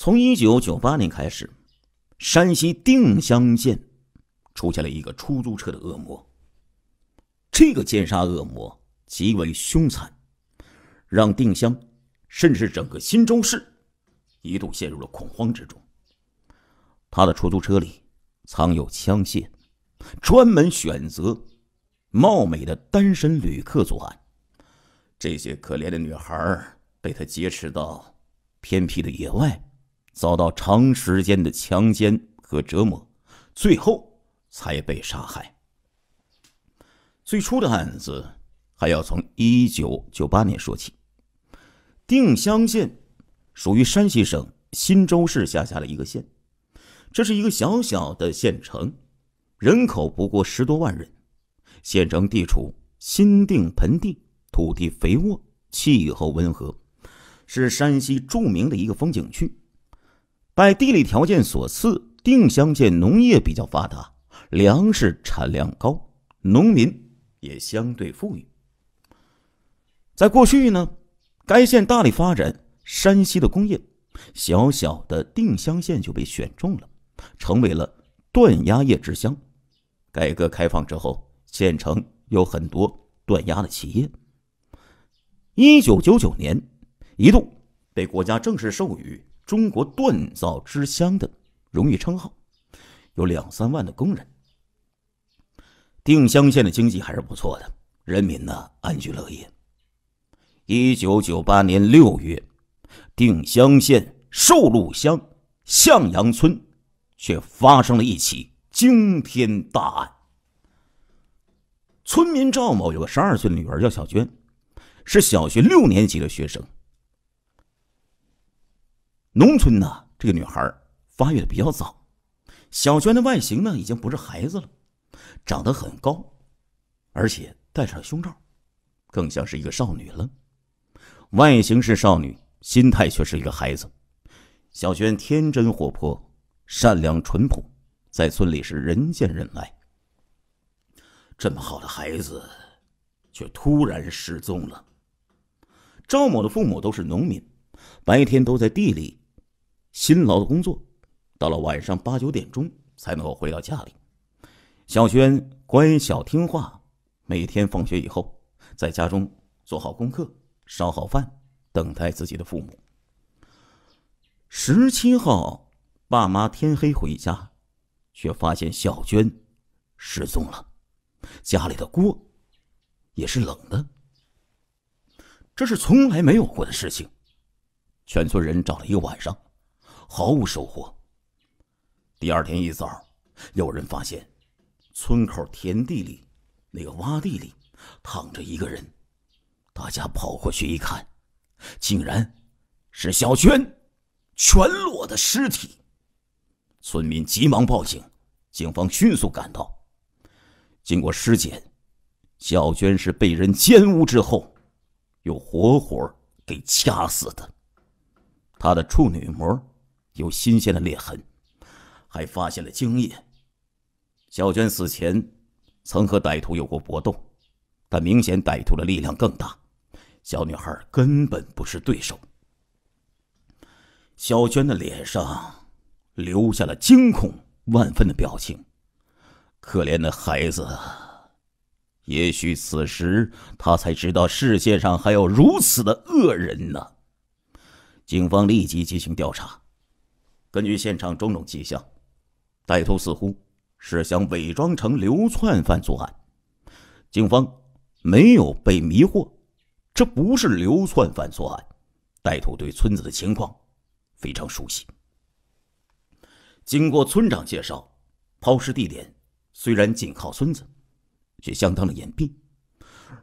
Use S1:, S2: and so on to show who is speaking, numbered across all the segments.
S1: 从一九九八年开始，山西定襄县出现了一个出租车的恶魔。这个奸杀恶魔极为凶残，让定襄，甚至是整个忻州市，一度陷入了恐慌之中。他的出租车里藏有枪械，专门选择貌美的单身旅客作案。这些可怜的女孩被他劫持到偏僻的野外。遭到长时间的强奸和折磨，最后才被杀害。最初的案子还要从一九九八年说起。定襄县属于山西省忻州市下辖的一个县，这是一个小小的县城，人口不过十多万人。县城地处新定盆地，土地肥沃，气候温和，是山西著名的一个风景区。拜地理条件所赐，定襄县农业比较发达，粮食产量高，农民也相对富裕。在过去呢，该县大力发展山西的工业，小小的定襄县就被选中了，成为了锻压业之乡。改革开放之后，县城有很多锻压的企业。一九九九年，一度被国家正式授予。中国锻造之乡的荣誉称号，有两三万的工人。定襄县的经济还是不错的，人民呢安居乐业。一九九八年六月，定襄县寿禄乡向阳村却发生了一起惊天大案。村民赵某有个十二岁的女儿叫小娟，是小学六年级的学生。农村呢，这个女孩发育的比较早。小娟的外形呢，已经不是孩子了，长得很高，而且戴上了胸罩，更像是一个少女了。外形是少女，心态却是一个孩子。小娟天真活泼，善良淳朴，在村里是人见人爱。这么好的孩子，却突然失踪了。赵某的父母都是农民，白天都在地里。辛劳的工作，到了晚上八九点钟才能够回到家里。小娟乖巧听话，每天放学以后，在家中做好功课，烧好饭，等待自己的父母。十七号，爸妈天黑回家，却发现小娟失踪了，家里的锅也是冷的，这是从来没有过的事情。全村人找了一个晚上。毫无收获。第二天一早，有人发现村口田地里那个洼地里躺着一个人，大家跑过去一看，竟然是小娟全裸的尸体。村民急忙报警，警方迅速赶到。经过尸检，小娟是被人奸污之后，又活活给掐死的。她的处女膜。有新鲜的裂痕，还发现了精液。小娟死前曾和歹徒有过搏斗，但明显歹徒的力量更大，小女孩根本不是对手。小娟的脸上留下了惊恐万分的表情，可怜的孩子，也许此时她才知道世界上还有如此的恶人呢。警方立即进行调查。根据现场种种迹象，歹徒似乎是想伪装成流窜犯作案。警方没有被迷惑，这不是流窜犯作案。歹徒对村子的情况非常熟悉。经过村长介绍，抛尸地点虽然紧靠村子，却相当的隐蔽。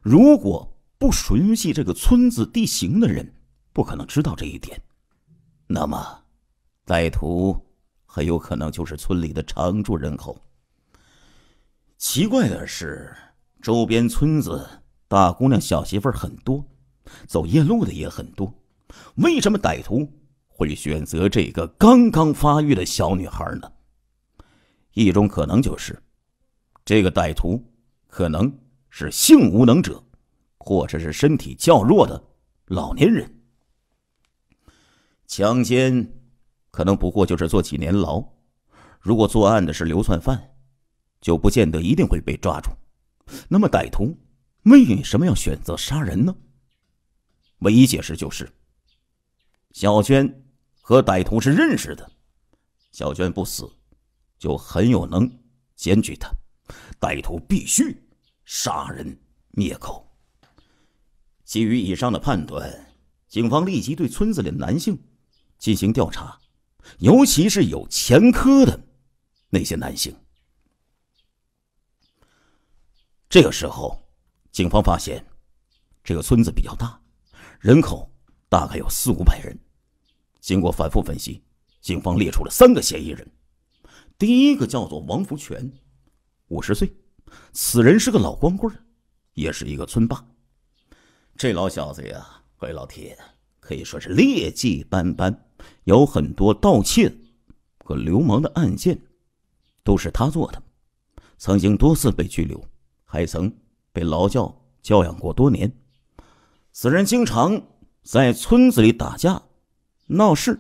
S1: 如果不熟悉这个村子地形的人，不可能知道这一点。那么？歹徒很有可能就是村里的常住人口。奇怪的是，周边村子大姑娘、小媳妇很多，走夜路的也很多。为什么歹徒会选择这个刚刚发育的小女孩呢？一种可能就是，这个歹徒可能是性无能者，或者是身体较弱的老年人，强奸。可能不过就是坐几年牢，如果作案的是流窜犯，就不见得一定会被抓住。那么歹徒为什么要选择杀人呢？唯一解释就是，小娟和歹徒是认识的，小娟不死，就很有能检举他，歹徒必须杀人灭口。基于以上的判断，警方立即对村子里的男性进行调查。尤其是有前科的那些男性。这个时候，警方发现这个村子比较大，人口大概有四五百人。经过反复分析，警方列出了三个嫌疑人。第一个叫做王福全，五十岁，此人是个老光棍，也是一个村霸。这老小子呀，位老铁，可以说是劣迹斑斑。有很多盗窃和流氓的案件，都是他做的。曾经多次被拘留，还曾被劳教教养过多年。此人经常在村子里打架、闹事。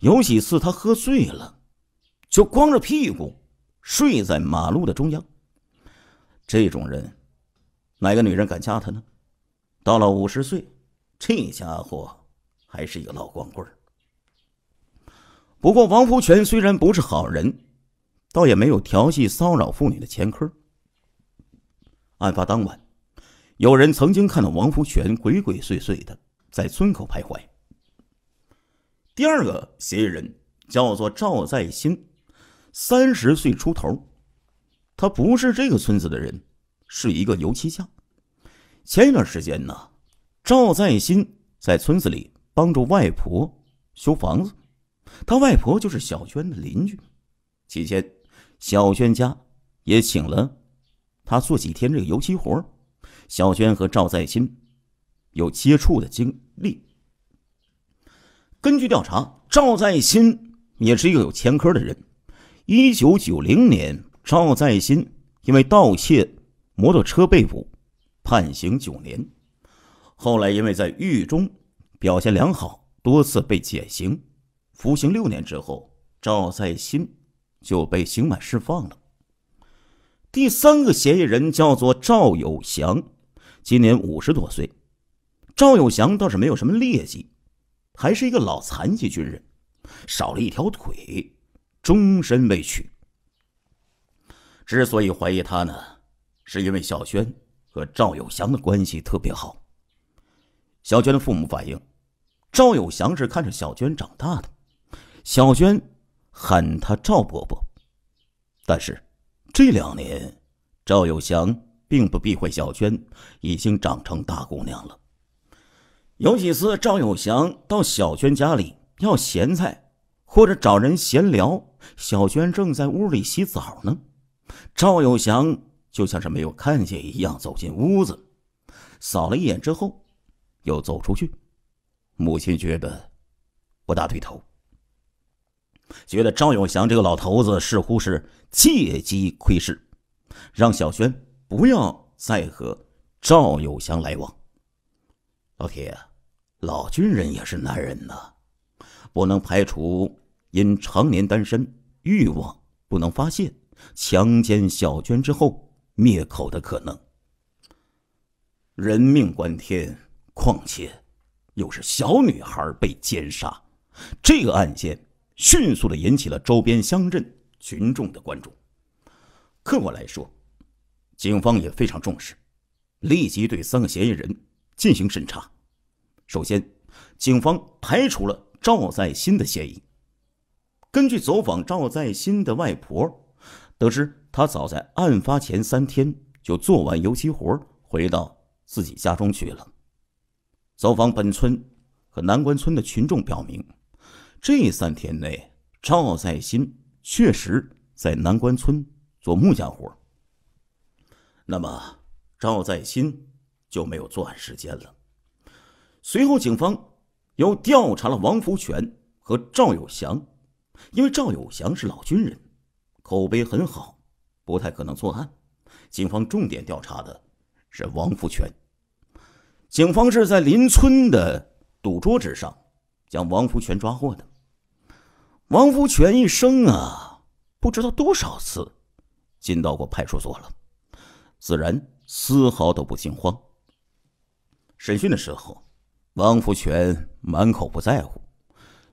S1: 有几次他喝醉了，就光着屁股睡在马路的中央。这种人，哪个女人敢嫁他呢？到了五十岁，这家伙还是一个老光棍儿。不过，王福全虽然不是好人，倒也没有调戏骚扰妇女的前科。案发当晚，有人曾经看到王福全鬼鬼祟祟的在村口徘徊。第二个嫌疑人叫做赵在新，三十岁出头，他不是这个村子的人，是一个油漆匠。前一段时间呢，赵在新在村子里帮助外婆修房子。他外婆就是小娟的邻居。期间，小娟家也请了他做几天这个油漆活。小娟和赵在新有接触的经历。根据调查，赵在新也是一个有前科的人。一九九零年，赵在新因为盗窃摩托车被捕，判刑九年。后来，因为在狱中表现良好，多次被减刑。服刑六年之后，赵在新就被刑满释放了。第三个嫌疑人叫做赵有祥，今年五十多岁。赵有祥倒是没有什么劣迹，还是一个老残疾军人，少了一条腿，终身未娶。之所以怀疑他呢，是因为小娟和赵有祥的关系特别好。小娟的父母反映，赵有祥是看着小娟长大的。小娟喊他赵伯伯，但是这两年，赵有祥并不避讳。小娟已经长成大姑娘了。有几次，赵有祥到小娟家里要咸菜，或者找人闲聊，小娟正在屋里洗澡呢。赵有祥就像是没有看见一样走进屋子，扫了一眼之后，又走出去。母亲觉得不大对头。觉得赵永祥这个老头子似乎是借机窥视，让小轩不要再和赵永祥来往。老铁，老军人也是男人呐，不能排除因常年单身，欲望不能发泄，强奸小娟之后灭口的可能。人命关天，况且又是小女孩被奸杀，这个案件。迅速的引起了周边乡镇群众的关注。客观来说，警方也非常重视，立即对三个嫌疑人进行审查。首先，警方排除了赵在新的嫌疑。根据走访赵在新的外婆，得知他早在案发前三天就做完油漆活，回到自己家中去了。走访本村和南关村的群众表明。这三天内，赵在新确实在南关村做木匠活。那么，赵在新就没有作案时间了。随后，警方又调查了王福全和赵有祥，因为赵有祥是老军人，口碑很好，不太可能作案。警方重点调查的是王福全。警方是在邻村的赌桌之上。将王福全抓获的。王福全一生啊，不知道多少次进到过派出所了，自然丝毫都不惊慌。审讯的时候，王福全满口不在乎，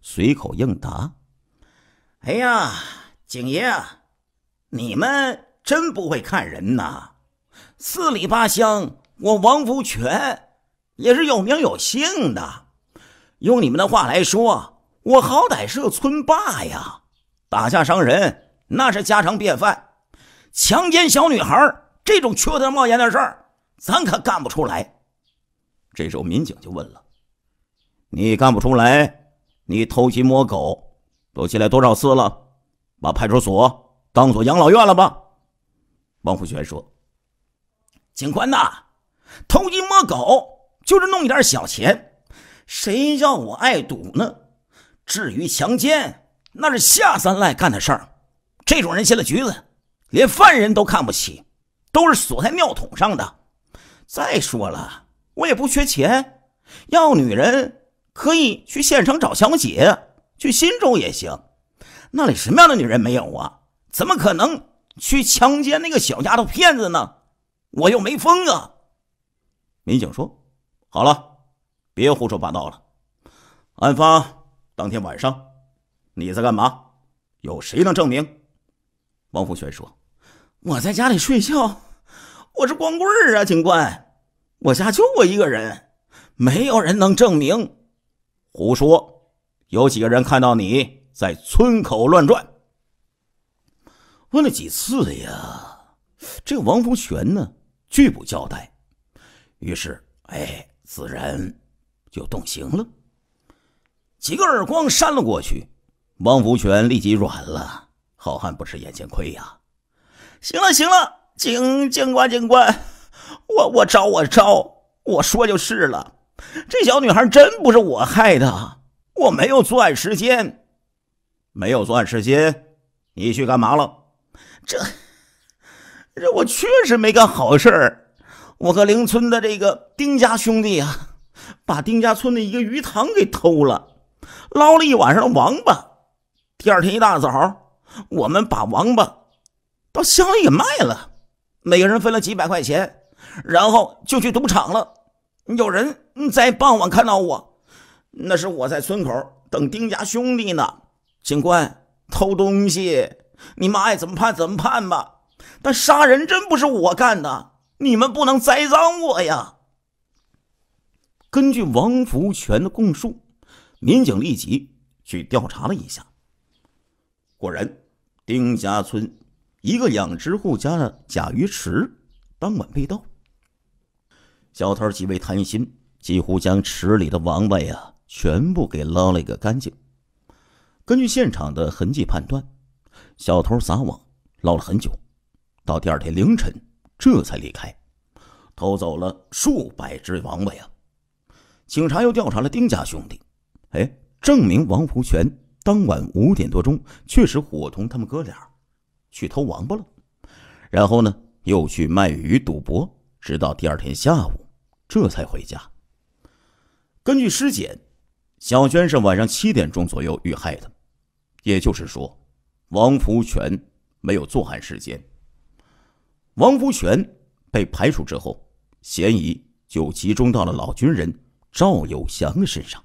S1: 随口应答：“哎呀，景爷你们真不会看人呐！四里八乡，我王福全也是有名有姓的。”用你们的话来说，我好歹是个村霸呀！打架伤人那是家常便饭，强奸小女孩这种缺德冒烟的事儿，咱可干不出来。这时候，民警就问了：“你干不出来？你偷鸡摸狗，都进来多少次了？把派出所当做养老院了吧？”王福全说：“警官呐，偷鸡摸狗就是弄一点小钱。”谁叫我爱赌呢？至于强奸，那是下三滥干的事儿。这种人进了局子，连犯人都看不起，都是锁在尿桶上的。再说了，我也不缺钱，要女人可以去县城找小姐，去忻州也行，那里什么样的女人没有啊？怎么可能去强奸那个小丫头片子呢？我又没疯啊！民警说：“好了。”别胡说八道了！案发当天晚上你在干嘛？有谁能证明？王福全说：“我在家里睡觉，我是光棍儿啊，警官，我家就我一个人，没有人能证明。”胡说！有几个人看到你在村口乱转？问了几次呀？这王福全呢，拒不交代。于是，哎，此人。就动刑了，几个耳光扇了过去，汪福全立即软了。好汉不吃眼前亏呀！行了行了，警警官警官，我我招我招，我说就是了。这小女孩真不是我害的，我没有作案时间。没有作案时间，你去干嘛了？这这我确实没干好事儿。我和邻村的这个丁家兄弟啊。把丁家村的一个鱼塘给偷了，捞了一晚上的王八。第二天一大早，我们把王八到乡里给卖了，每个人分了几百块钱，然后就去赌场了。有人在傍晚看到我，那是我在村口等丁家兄弟呢。警官，偷东西，你们爱怎么判怎么判吧。但杀人真不是我干的，你们不能栽赃我呀。根据王福全的供述，民警立即去调查了一下，果然，丁家村一个养殖户家的甲鱼池当晚被盗。小偷极为贪心，几乎将池里的王八呀全部给捞了一个干净。根据现场的痕迹判断，小偷撒网捞了很久，到第二天凌晨这才离开，偷走了数百只王八呀。警察又调查了丁家兄弟，哎，证明王福全当晚五点多钟确实伙同他们哥俩去偷王八了，然后呢又去卖鱼赌博，直到第二天下午，这才回家。根据尸检，小娟是晚上七点钟左右遇害的，也就是说，王福全没有作案时间。王福全被排除之后，嫌疑就集中到了老军人。赵有祥的身上，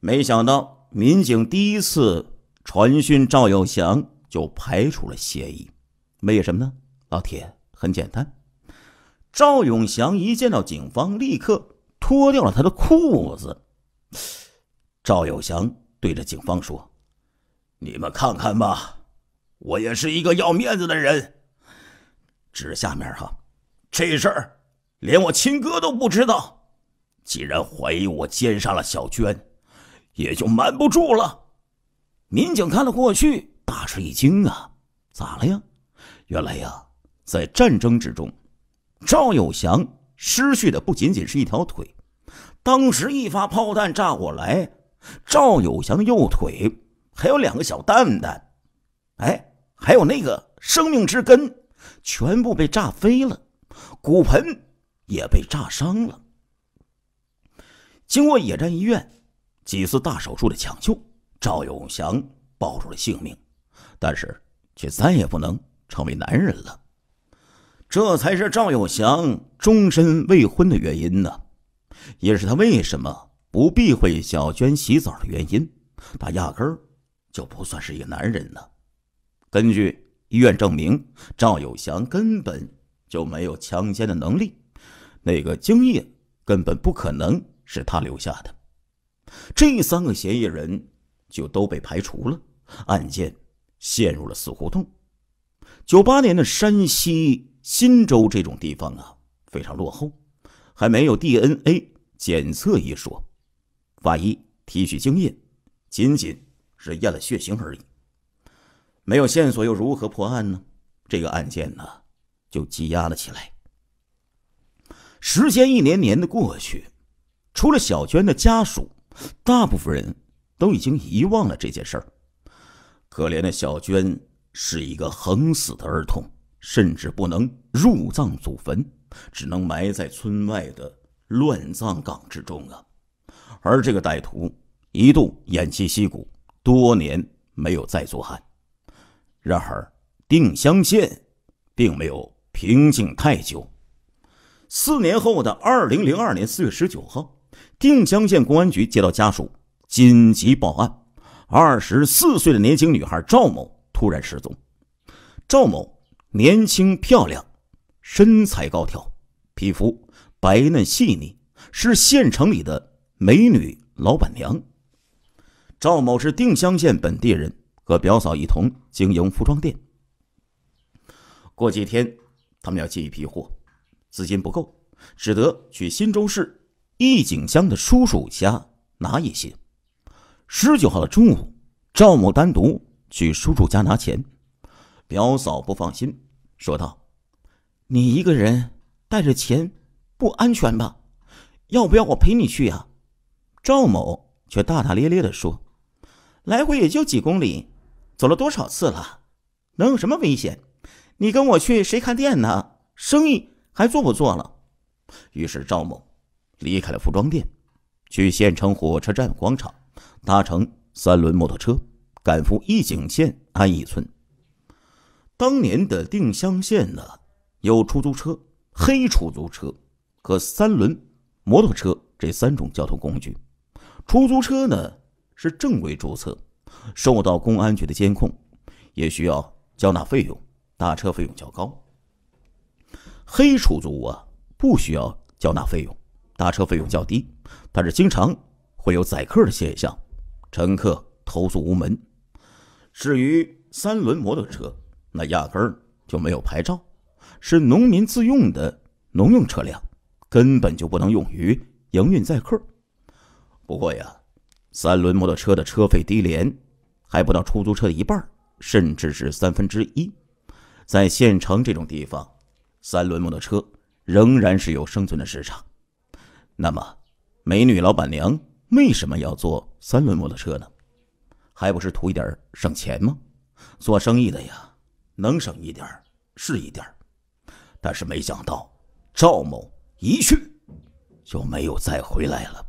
S1: 没想到民警第一次传讯赵有祥就排除了嫌疑，为什么呢？老铁，很简单，赵永祥一见到警方，立刻脱掉了他的裤子。赵有祥对着警方说：“你们看看吧，我也是一个要面子的人。”指下面哈，这事儿连我亲哥都不知道。既然怀疑我奸杀了小娟，也就瞒不住了。民警看了过去，大吃一惊啊！咋了呀？原来呀，在战争之中，赵有祥失去的不仅仅是一条腿。当时一发炮弹炸过来，赵有祥的右腿还有两个小蛋蛋，哎，还有那个生命之根，全部被炸飞了，骨盆也被炸伤了。经过野战医院几次大手术的抢救，赵永祥保住了性命，但是却再也不能成为男人了。这才是赵永祥终身未婚的原因呢，也是他为什么不避讳小娟洗澡的原因。他压根儿就不算是一个男人呢。根据医院证明，赵永祥根本就没有强奸的能力，那个精液根本不可能。是他留下的，这三个嫌疑人就都被排除了，案件陷入了死胡同。九八年的山西忻州这种地方啊，非常落后，还没有 DNA 检测一说，法医提取精液，仅仅是验了血型而已，没有线索又如何破案呢？这个案件呢，就积压了起来。时间一年年的过去。除了小娟的家属，大部分人都已经遗忘了这件事儿。可怜的小娟是一个横死的儿童，甚至不能入葬祖坟，只能埋在村外的乱葬岗之中了。而这个歹徒一度偃旗息鼓，多年没有再作案。然而，定襄县并没有平静太久。四年后的二零零二年四月十九号。定襄县公安局接到家属紧急报案，二十四岁的年轻女孩赵某突然失踪。赵某年轻漂亮，身材高挑，皮肤白嫩细腻，是县城里的美女老板娘。赵某是定襄县本地人，和表嫂一同经营服装店。过几天他们要进一批货，资金不够，只得去忻州市。易景香的叔叔家拿一些。十九号的中午，赵某单独去叔叔家拿钱。表嫂不放心，说道：“你一个人带着钱，不安全吧？要不要我陪你去呀？”赵某却大大咧咧的说：“来回也就几公里，走了多少次了，能有什么危险？你跟我去，谁看店呢？生意还做不做了？”于是赵某。离开了服装店，去县城火车站广场，搭乘三轮摩托车，赶赴义井县安义村。当年的定襄县呢，有出租车、黑出租车和三轮摩托车这三种交通工具。出租车呢是正规注册，受到公安局的监控，也需要交纳费用，打车费用较高。黑出租啊，不需要交纳费用。搭车费用较低，但是经常会有宰客的现象，乘客投诉无门。至于三轮摩托车，那压根儿就没有牌照，是农民自用的农用车辆，根本就不能用于营运载客。不过呀，三轮摩托车的车费低廉，还不到出租车的一半，甚至是三分之一。在县城这种地方，三轮摩托车仍然是有生存的市场。那么，美女老板娘为什么要坐三轮摩托车呢？还不是图一点省钱吗？做生意的呀，能省一点是一点。但是没想到，赵某一去就没有再回来了。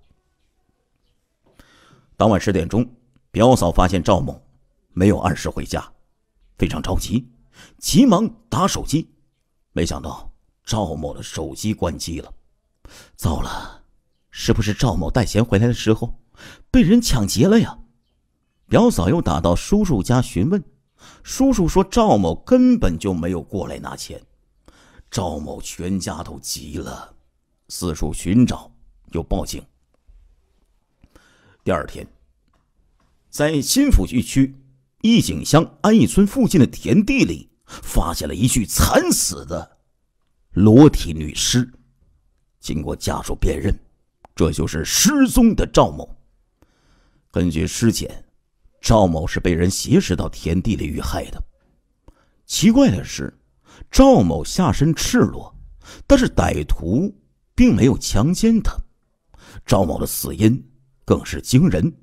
S1: 当晚十点钟，表嫂发现赵某没有按时回家，非常着急，急忙打手机，没想到赵某的手机关机了，糟了！是不是赵某带钱回来的时候，被人抢劫了呀？表嫂又打到叔叔家询问，叔叔说赵某根本就没有过来拿钱。赵某全家都急了，四处寻找，又报警。第二天，在新抚区区义井乡安义村附近的田地里，发现了一具惨死的裸体女尸，经过家属辨认。这就是失踪的赵某。根据尸检，赵某是被人挟持到田地里遇害的。奇怪的是，赵某下身赤裸，但是歹徒并没有强奸他。赵某的死因更是惊人，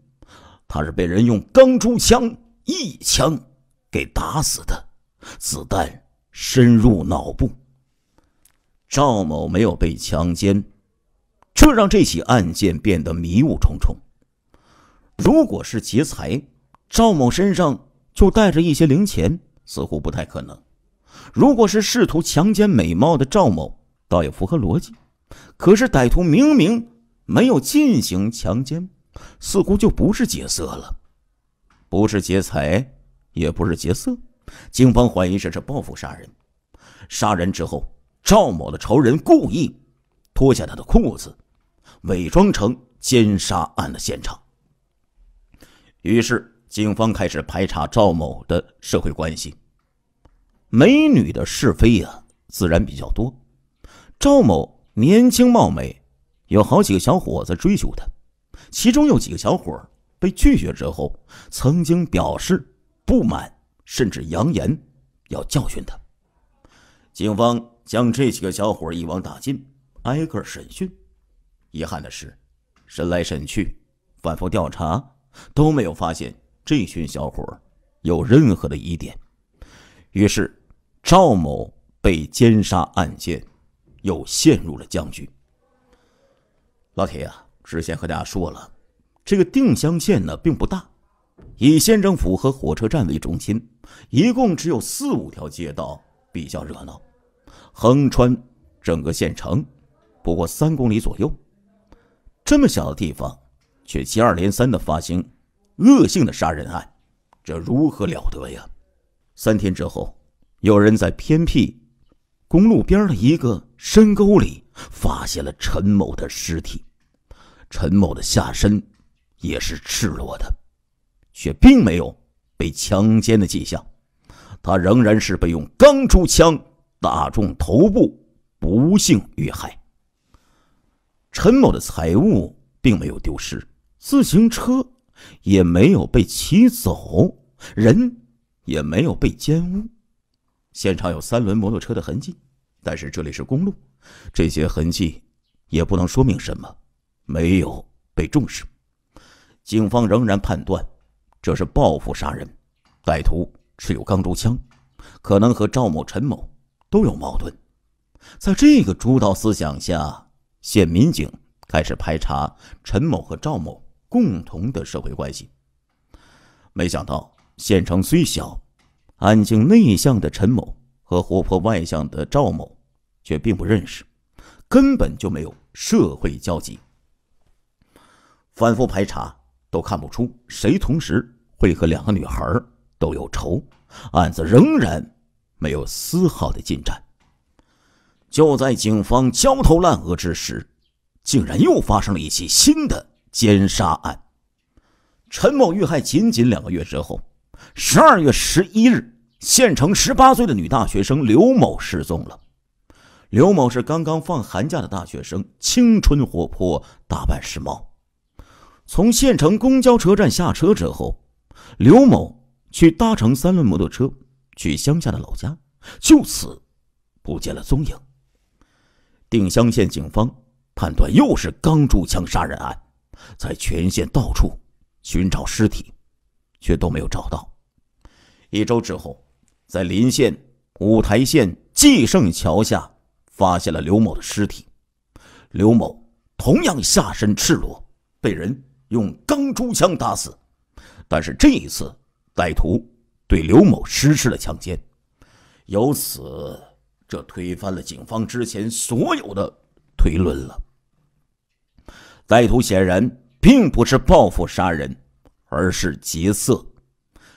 S1: 他是被人用钢珠枪一枪给打死的，子弹深入脑部。赵某没有被强奸。这让这起案件变得迷雾重重。如果是劫财，赵某身上就带着一些零钱，似乎不太可能；如果是试图强奸美貌的赵某，倒也符合逻辑。可是歹徒明明没有进行强奸，似乎就不是劫色了。不是劫财，也不是劫色，警方怀疑这是报复杀人。杀人之后，赵某的仇人故意脱下他的裤子。伪装成奸杀案的现场。于是，警方开始排查赵某的社会关系。美女的是非呀，自然比较多。赵某年轻貌美，有好几个小伙子追求她，其中有几个小伙被拒绝之后，曾经表示不满，甚至扬言要教训他。警方将这几个小伙一网打尽，挨个审讯。遗憾的是，审来审去，反复调查，都没有发现这群小伙有任何的疑点。于是，赵某被奸杀案件又陷入了僵局。老铁啊，之前和大家说了，这个定襄县呢并不大，以县政府和火车站为中心，一共只有四五条街道比较热闹，横穿整个县城，不过三公里左右。这么小的地方，却接二连三的发生恶性的杀人案，这如何了得呀？三天之后，有人在偏僻公路边的一个深沟里发现了陈某的尸体。陈某的下身也是赤裸的，却并没有被强奸的迹象，他仍然是被用钢珠枪打中头部，不幸遇害。陈某的财物并没有丢失，自行车也没有被骑走，人也没有被奸污。现场有三轮摩托车的痕迹，但是这里是公路，这些痕迹也不能说明什么，没有被重视。警方仍然判断这是报复杀人，歹徒持有钢珠枪，可能和赵某、陈某都有矛盾。在这个主导思想下。县民警开始排查陈某和赵某共同的社会关系，没想到县城虽小，安静内向的陈某和活泼外向的赵某却并不认识，根本就没有社会交集。反复排查都看不出谁同时会和两个女孩都有仇，案子仍然没有丝毫的进展。就在警方焦头烂额之时，竟然又发生了一起新的奸杀案。陈某遇害仅仅两个月之后，十二月十一日，县城十八岁的女大学生刘某失踪了。刘某是刚刚放寒假的大学生，青春活泼，打扮时髦。从县城公交车站下车之后，刘某去搭乘三轮摩托车去乡下的老家，就此不见了踪影。定襄县警方判断又是钢珠枪杀人案，在全县到处寻找尸体，却都没有找到。一周之后，在临县五台县济圣桥下发现了刘某的尸体。刘某同样下身赤裸，被人用钢珠枪打死，但是这一次歹徒对刘某实施了强奸，由此。这推翻了警方之前所有的推论了。歹徒显然并不是报复杀人，而是劫色。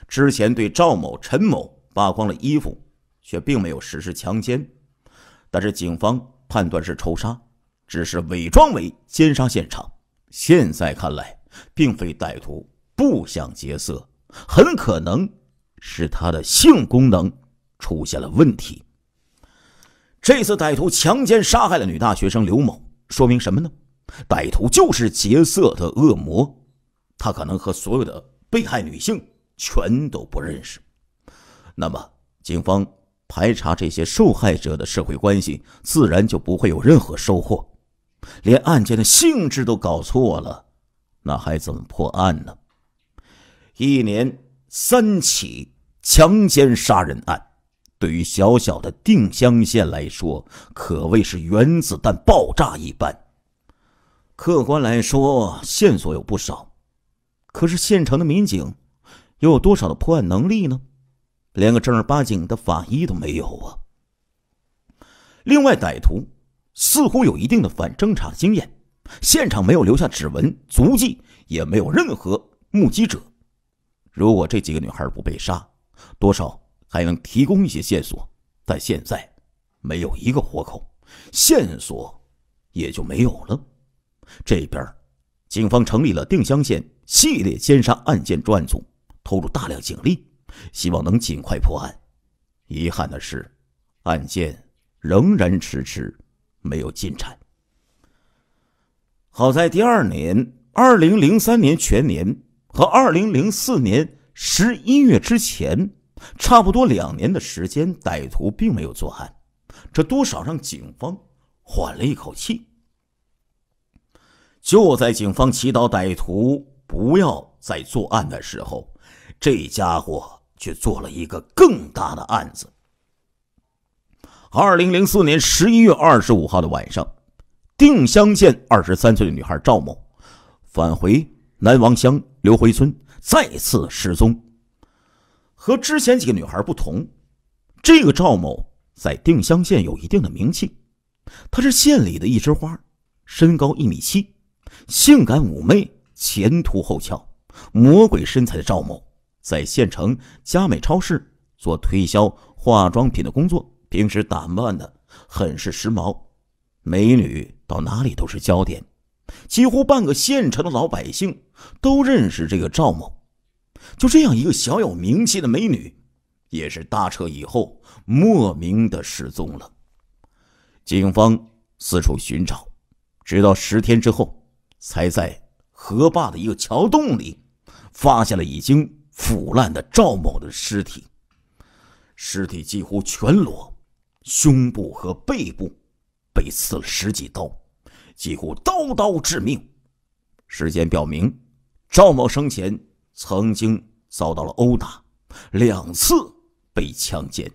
S1: 之前对赵某、陈某扒光了衣服，却并没有实施强奸。但是警方判断是仇杀，只是伪装为奸杀现场。现在看来，并非歹徒不想劫色，很可能是他的性功能出现了问题。这次歹徒强奸杀害了女大学生刘某，说明什么呢？歹徒就是劫色的恶魔，他可能和所有的被害女性全都不认识。那么，警方排查这些受害者的社会关系，自然就不会有任何收获。连案件的性质都搞错了，那还怎么破案呢？一年三起强奸杀人案。对于小小的定襄县来说，可谓是原子弹爆炸一般。客观来说，线索有不少，可是县城的民警又有多少的破案能力呢？连个正儿八经的法医都没有啊！另外，歹徒似乎有一定的反侦查经验，现场没有留下指纹、足迹，也没有任何目击者。如果这几个女孩不被杀，多少？还能提供一些线索，但现在没有一个活口，线索也就没有了。这边，警方成立了定襄县系列奸杀案件专案组，投入大量警力，希望能尽快破案。遗憾的是，案件仍然迟迟没有进展。好在第二年，二零零三年全年和二零零四年十一月之前。差不多两年的时间，歹徒并没有作案，这多少让警方缓了一口气。就在警方祈祷歹徒不要再作案的时候，这家伙却做了一个更大的案子。二零零四年十一月二十五号的晚上，定襄县二十三岁的女孩赵某返回南王乡刘回村，再次失踪。和之前几个女孩不同，这个赵某在定襄县有一定的名气，她是县里的一枝花，身高一米七，性感妩媚，前凸后翘，魔鬼身材的赵某在县城佳美超市做推销化妆品的工作，平时打扮的很是时髦，美女到哪里都是焦点，几乎半个县城的老百姓都认识这个赵某。就这样一个小有名气的美女，也是搭车以后莫名的失踪了。警方四处寻找，直到十天之后，才在河坝的一个桥洞里，发现了已经腐烂的赵某的尸体。尸体几乎全裸，胸部和背部被刺了十几刀，几乎刀刀致命。时间表明，赵某生前。曾经遭到了殴打，两次被强奸。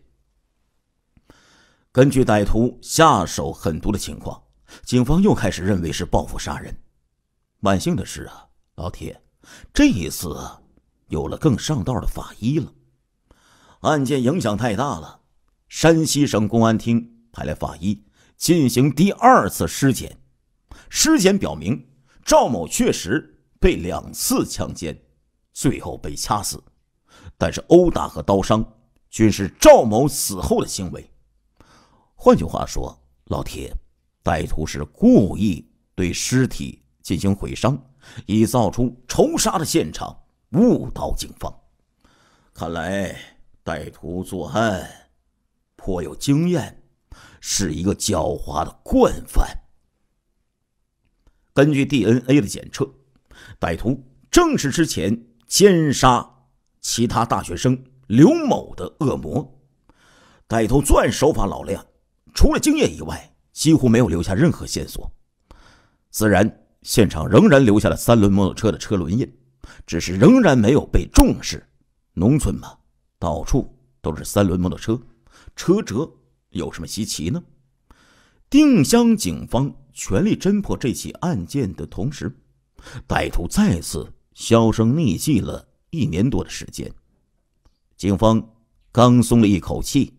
S1: 根据歹徒下手狠毒的情况，警方又开始认为是报复杀人。万幸的是啊，老铁，这一次有了更上道的法医了。案件影响太大了，山西省公安厅派来法医进行第二次尸检。尸检表明，赵某确实被两次强奸。最后被掐死，但是殴打和刀伤均是赵某死后的行为。换句话说，老铁，歹徒是故意对尸体进行毁伤，以造出仇杀的现场，误导警方。看来歹徒作案颇有经验，是一个狡猾的惯犯。根据 DNA 的检测，歹徒正是之前。奸杀其他大学生刘某的恶魔，歹徒作案手法老练，除了精液以外，几乎没有留下任何线索。自然，现场仍然留下了三轮摩托车的车轮印，只是仍然没有被重视。农村嘛，到处都是三轮摩托车，车辙有什么稀奇呢？定襄警方全力侦破这起案件的同时，歹徒再次。销声匿迹了一年多的时间，警方刚松了一口气。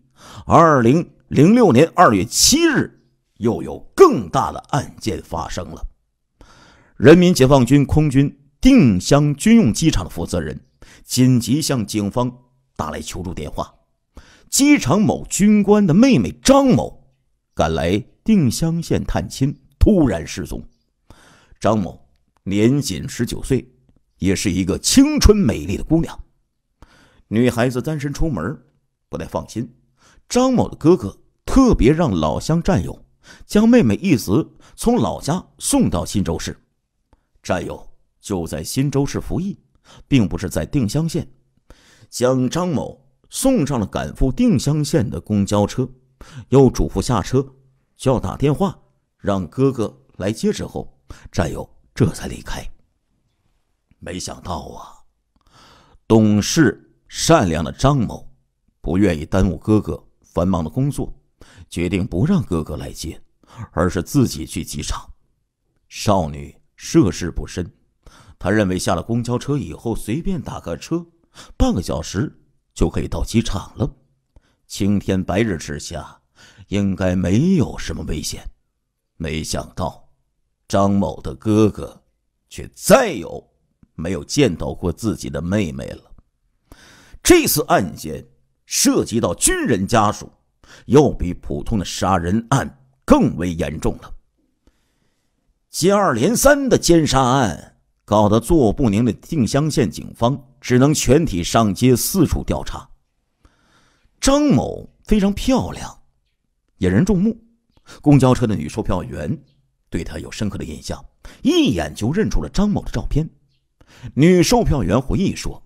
S1: 二零零六年二月七日，又有更大的案件发生了。人民解放军空军定襄军用机场的负责人紧急向警方打来求助电话。机场某军官的妹妹张某赶来定襄县探亲，突然失踪。张某年仅十九岁。也是一个青春美丽的姑娘，女孩子单身出门不太放心。张某的哥哥特别让老乡战友将妹妹一直从老家送到忻州市，战友就在忻州市服役，并不是在定襄县。将张某送上了赶赴定襄县的公交车，又嘱咐下车就要打电话让哥哥来接。之后，战友这才离开。没想到啊，懂事善良的张某不愿意耽误哥哥繁忙的工作，决定不让哥哥来接，而是自己去机场。少女涉世不深，她认为下了公交车以后随便打个车，半个小时就可以到机场了。青天白日之下，应该没有什么危险。没想到，张某的哥哥却再有。没有见到过自己的妹妹了。这次案件涉及到军人家属，又比普通的杀人案更为严重了。接二连三的奸杀案，搞得坐不宁的定襄县警方只能全体上街四处调查。张某非常漂亮，引人注目。公交车的女售票员对她有深刻的印象，一眼就认出了张某的照片。女售票员回忆说：“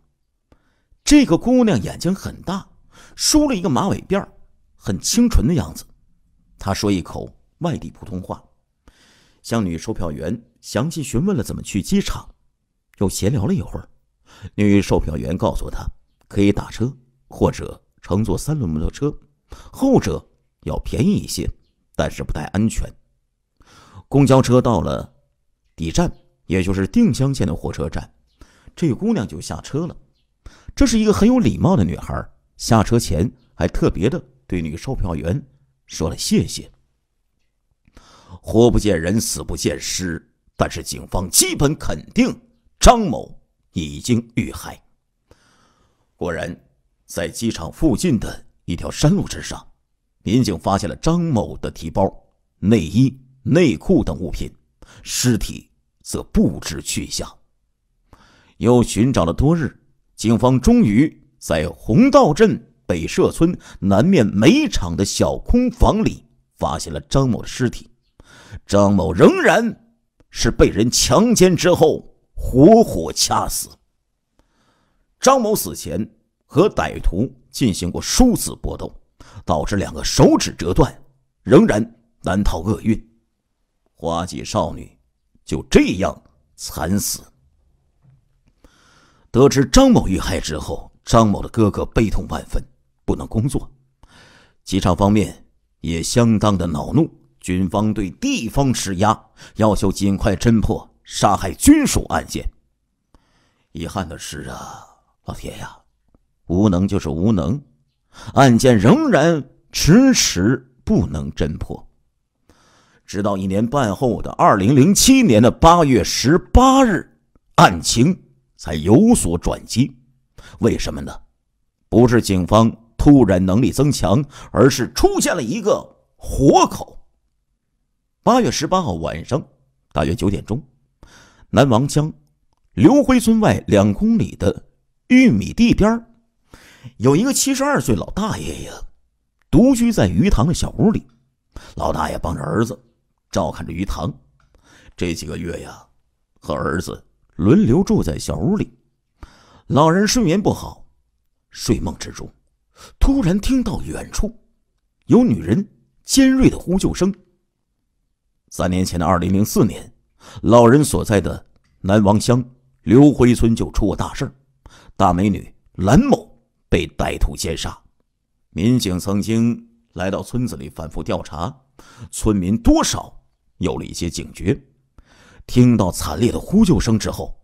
S1: 这个姑娘眼睛很大，梳了一个马尾辫，很清纯的样子。她说一口外地普通话，向女售票员详细询问了怎么去机场，又闲聊了一会儿。女售票员告诉她，可以打车或者乘坐三轮摩托车，后者要便宜一些，但是不太安全。公交车到了，底站也就是定襄县的火车站。”这姑娘就下车了，这是一个很有礼貌的女孩。下车前还特别的对女售票员说了谢谢。活不见人，死不见尸，但是警方基本肯定张某已经遇害。果然，在机场附近的一条山路之上，民警发现了张某的提包、内衣、内裤等物品，尸体则不知去向。又寻找了多日，警方终于在红道镇北社村南面煤场的小空房里发现了张某的尸体。张某仍然是被人强奸之后活活掐死。张某死前和歹徒进行过数次搏斗，导致两个手指折断，仍然难逃厄运。花季少女就这样惨死。得知张某遇害之后，张某的哥哥悲痛万分，不能工作。机场方面也相当的恼怒，军方对地方施压，要求尽快侦破杀害军属案件。遗憾的是啊，老铁呀，无能就是无能，案件仍然迟迟不能侦破。直到一年半后的二零零七年的八月十八日，案情。才有所转机，为什么呢？不是警方突然能力增强，而是出现了一个活口。八月十八号晚上，大约九点钟，南王乡刘辉村外两公里的玉米地边有一个七十二岁老大爷呀，独居在鱼塘的小屋里。老大爷帮着儿子照看着鱼塘，这几个月呀，和儿子。轮流住在小屋里，老人睡眠不好，睡梦之中，突然听到远处有女人尖锐的呼救声。三年前的二零零四年，老人所在的南王乡刘回村就出过大事大美女蓝某被歹徒奸杀，民警曾经来到村子里反复调查，村民多少有了一些警觉。听到惨烈的呼救声之后，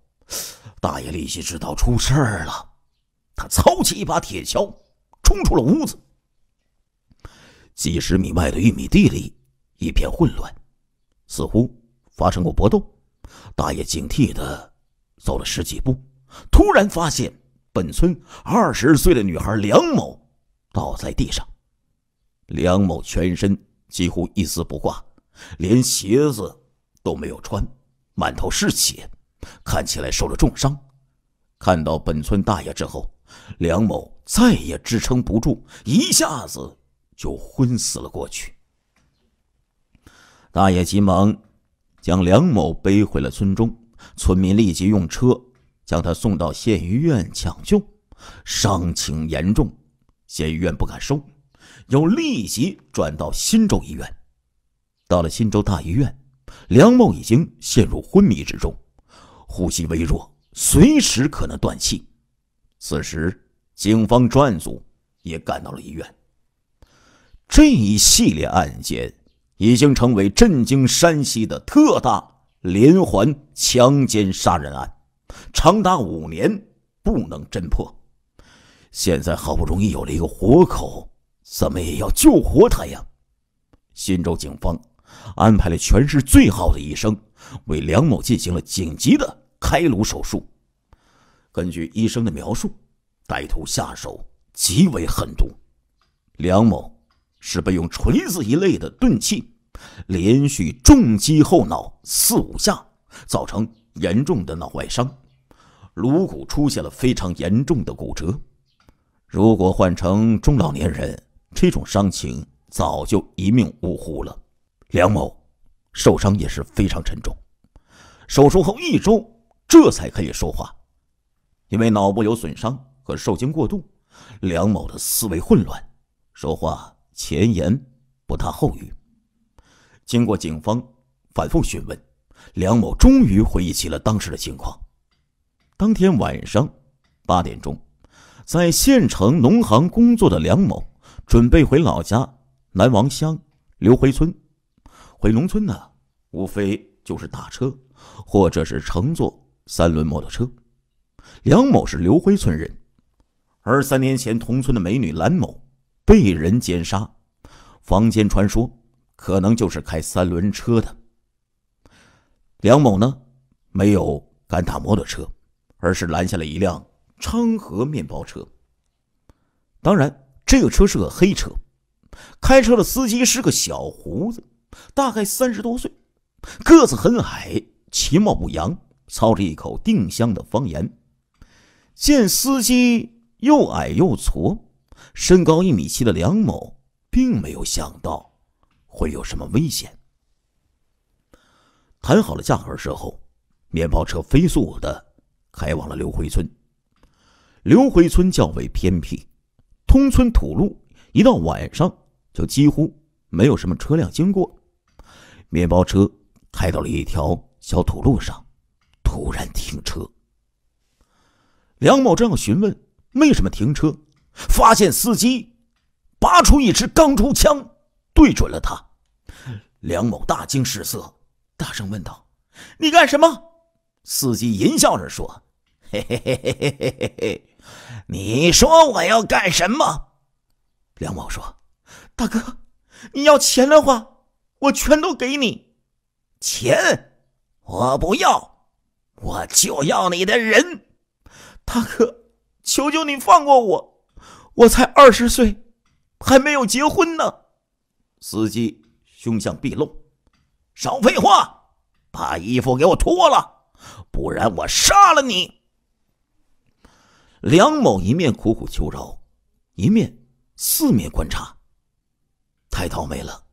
S1: 大爷立即知道出事儿了。他操起一把铁锹，冲出了屋子。几十米外的玉米地里一片混乱，似乎发生过搏斗。大爷警惕的走了十几步，突然发现本村二十岁的女孩梁某倒在地上。梁某全身几乎一丝不挂，连鞋子都没有穿。满头是血，看起来受了重伤。看到本村大爷之后，梁某再也支撑不住，一下子就昏死了过去。大爷急忙将梁某背回了村中，村民立即用车将他送到县医院抢救，伤情严重，县医院不敢收，又立即转到忻州医院。到了忻州大医院。梁某已经陷入昏迷之中，呼吸微弱，随时可能断气。此时，警方专案组也赶到了医院。这一系列案件已经成为震惊山西的特大连环强奸杀人案，长达五年不能侦破。现在好不容易有了一个活口，怎么也要救活他呀！忻州警方。安排了全市最好的医生，为梁某进行了紧急的开颅手术。根据医生的描述，歹徒下手极为狠毒，梁某是被用锤子一类的钝器连续重击后脑四五下，造成严重的脑外伤，颅骨出现了非常严重的骨折。如果换成中老年人，这种伤情早就一命呜呼了。梁某受伤也是非常沉重，手术后一周这才可以说话，因为脑部有损伤和受惊过度，梁某的思维混乱，说话前言不搭后语。经过警方反复询问，梁某终于回忆起了当时的情况。当天晚上八点钟，在县城农行工作的梁某准备回老家南王乡刘回村。回农村呢，无非就是打车，或者是乘坐三轮摩托车。梁某是刘辉村人，而三年前同村的美女蓝某被人奸杀，坊间传说可能就是开三轮车的。梁某呢，没有敢打摩托车，而是拦下了一辆昌河面包车。当然，这个车是个黑车，开车的司机是个小胡子。大概三十多岁，个子很矮，其貌不扬，操着一口定襄的方言。见司机又矮又矬，身高一米七的梁某并没有想到会有什么危险。谈好了价格之后，面包车飞速的开往了刘回村。刘回村较为偏僻，通村土路，一到晚上就几乎没有什么车辆经过。面包车开到了一条小土路上，突然停车。梁某正要询问为什么停车，发现司机拔出一支钢珠枪，对准了他。梁某大惊失色，大声问道：“你干什么？”司机淫笑着说：“嘿嘿嘿嘿嘿嘿嘿，你说我要干什么？”梁某说：“大哥，你要钱的话。”我全都给你，钱我不要，我就要你的人，大哥，求求你放过我，我才二十岁，还没有结婚呢。司机凶相毕露，少废话，把衣服给我脱了，不然我杀了你。梁某一面苦苦求饶，一面四面观察，太倒霉了。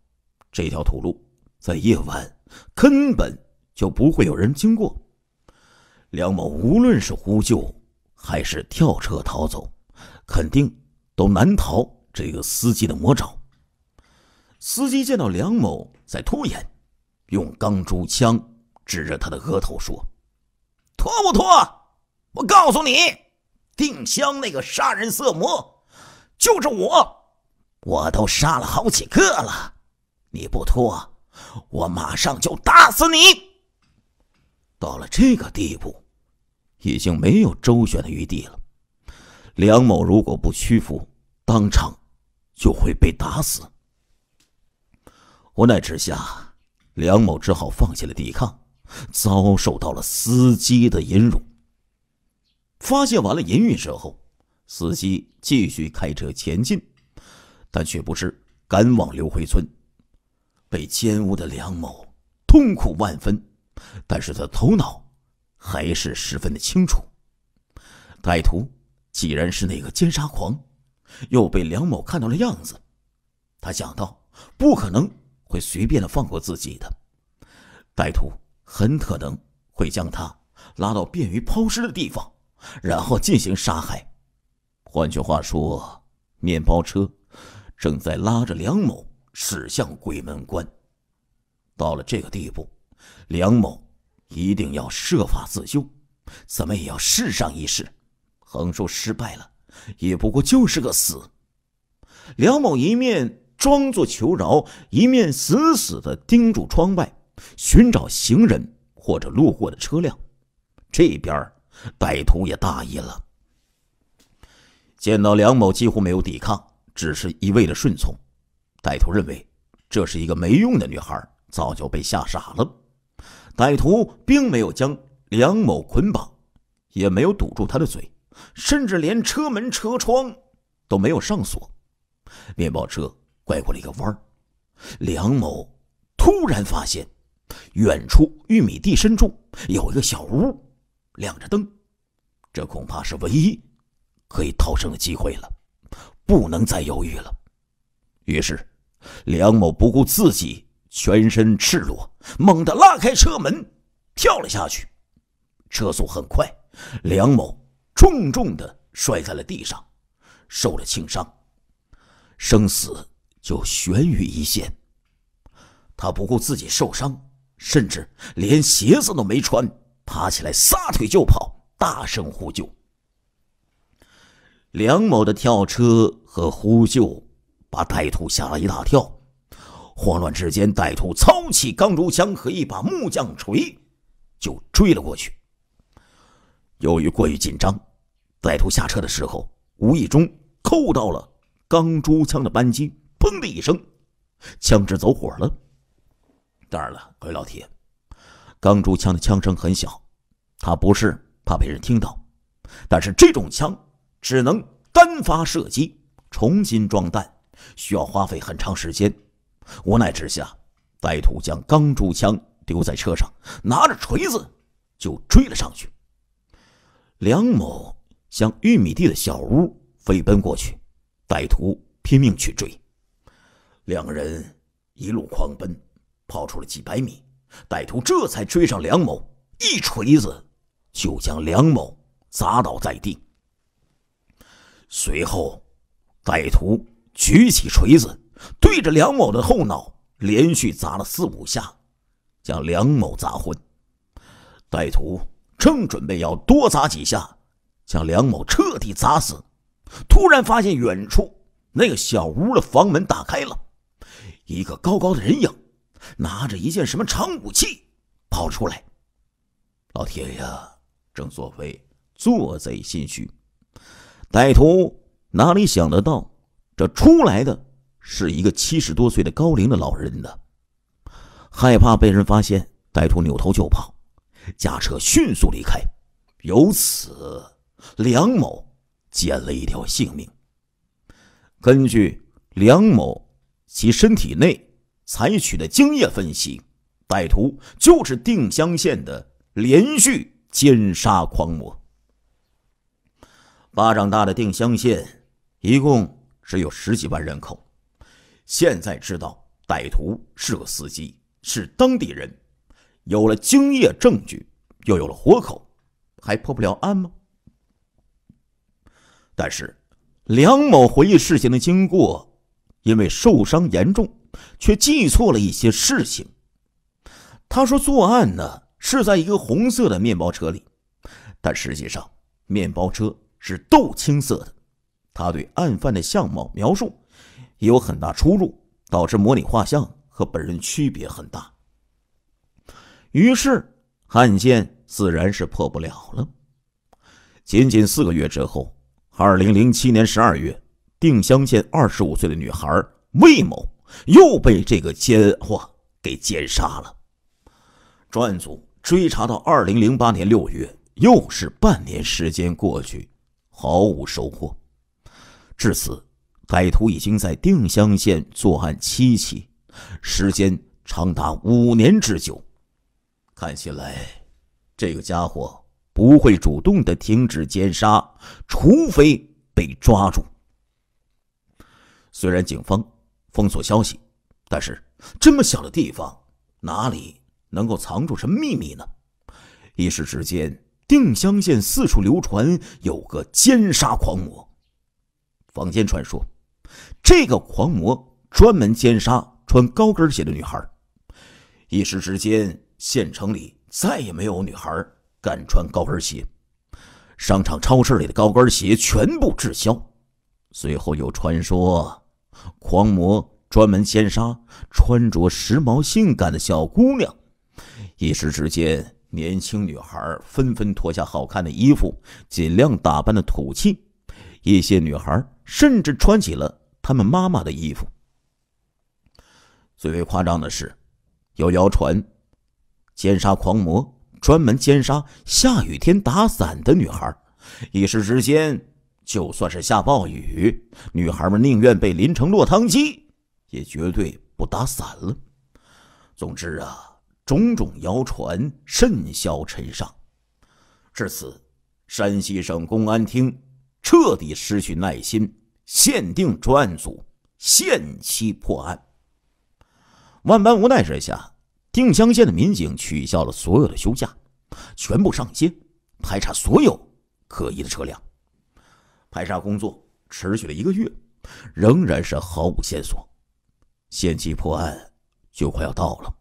S1: 这条土路在夜晚根本就不会有人经过。梁某无论是呼救还是跳车逃走，肯定都难逃这个司机的魔爪。司机见到梁某在拖延，用钢珠枪指着他的额头说：“拖不拖？我告诉你，定香那个杀人色魔就是我，我都杀了好几个了。”你不脱，我马上就打死你！到了这个地步，已经没有周旋的余地了。梁某如果不屈服，当场就会被打死。无奈之下，梁某只好放弃了抵抗，遭受到了司机的引辱。发泄完了淫欲之后，司机继续开车前进，但却不是赶往刘回村。被奸污的梁某痛苦万分，但是他头脑还是十分的清楚。歹徒既然是那个奸杀狂，又被梁某看到了样子，他想到不可能会随便的放过自己的，歹徒很可能会将他拉到便于抛尸的地方，然后进行杀害。换句话说，面包车正在拉着梁某。驶向鬼门关，到了这个地步，梁某一定要设法自救，怎么也要试上一试。横竖失败了，也不过就是个死。梁某一面装作求饶，一面死死的盯住窗外，寻找行人或者路过的车辆。这边歹徒也大意了，见到梁某几乎没有抵抗，只是一味的顺从。歹徒认为，这是一个没用的女孩，早就被吓傻了。歹徒并没有将梁某捆绑，也没有堵住他的嘴，甚至连车门、车窗都没有上锁。面包车拐过了一个弯儿，梁某突然发现，远处玉米地深处有一个小屋，亮着灯。这恐怕是唯一可以逃生的机会了，不能再犹豫了。于是。梁某不顾自己全身赤裸，猛地拉开车门跳了下去。车速很快，梁某重重地摔在了地上，受了轻伤，生死就悬于一线。他不顾自己受伤，甚至连鞋子都没穿，爬起来撒腿就跑，大声呼救。梁某的跳车和呼救。把歹徒吓了一大跳，慌乱之间，歹徒操起钢珠枪和一把木匠锤，就追了过去。由于过于紧张，歹徒下车的时候，无意中扣到了钢珠枪的扳机，“砰”的一声，枪支走火了。当然了，各位老铁，钢珠枪的枪声很小，他不是怕被人听到，但是这种枪只能单发射击，重新装弹。需要花费很长时间，无奈之下，歹徒将钢珠枪丢在车上，拿着锤子就追了上去。梁某向玉米地的小屋飞奔过去，歹徒拼命去追，两人一路狂奔，跑出了几百米，歹徒这才追上梁某，一锤子就将梁某砸倒在地。随后，歹徒。举起锤子，对着梁某的后脑连续砸了四五下，将梁某砸昏。歹徒正准备要多砸几下，将梁某彻底砸死，突然发现远处那个小屋的房门打开了，一个高高的人影拿着一件什么长武器跑出来。老天呀！正所谓做贼心虚，歹徒哪里想得到？这出来的是一个七十多岁的高龄的老人呢。害怕被人发现，歹徒扭头就跑，驾车迅速离开，由此梁某捡了一条性命。根据梁某其身体内采取的精液分析，歹徒就是定襄县的连续奸杀狂魔。巴掌大的定襄县，一共。只有十几万人口，现在知道歹徒是个司机，是当地人，有了精液证据，又有了活口，还破不了案吗？但是，梁某回忆事情的经过，因为受伤严重，却记错了一些事情。他说作案呢是在一个红色的面包车里，但实际上面包车是豆青色的。他对案犯的相貌描述也有很大出入，导致模拟画像和本人区别很大，于是案件自然是破不了了。仅仅四个月之后，二零零七年十二月，定襄县二十五岁的女孩魏某又被这个奸货给奸杀了。专案组追查到二零零八年六月，又是半年时间过去，毫无收获。至此，歹徒已经在定襄县作案七起，时间长达五年之久。看起来，这个家伙不会主动的停止奸杀，除非被抓住。虽然警方封锁消息，但是这么小的地方哪里能够藏住什么秘密呢？一时之间，定襄县四处流传有个奸杀狂魔。坊间传说，这个狂魔专门奸杀穿高跟鞋的女孩，一时之间，县城里再也没有女孩敢穿高跟鞋，商场、超市里的高跟鞋全部滞销。随后又传说，狂魔专门奸杀穿着时髦性感的小姑娘，一时之间，年轻女孩纷纷脱下好看的衣服，尽量打扮的土气。一些女孩甚至穿起了她们妈妈的衣服。最为夸张的是，有谣传，奸杀狂魔专门奸杀下雨天打伞的女孩。一时之间，就算是下暴雨，女孩们宁愿被淋成落汤鸡，也绝对不打伞了。总之啊，种种谣传甚嚣尘上。至此，山西省公安厅。彻底失去耐心，限定专案组限期破案。万般无奈之下，定襄县的民警取消了所有的休假，全部上街排查所有可疑的车辆。排查工作持续了一个月，仍然是毫无线索。限期破案就快要到了，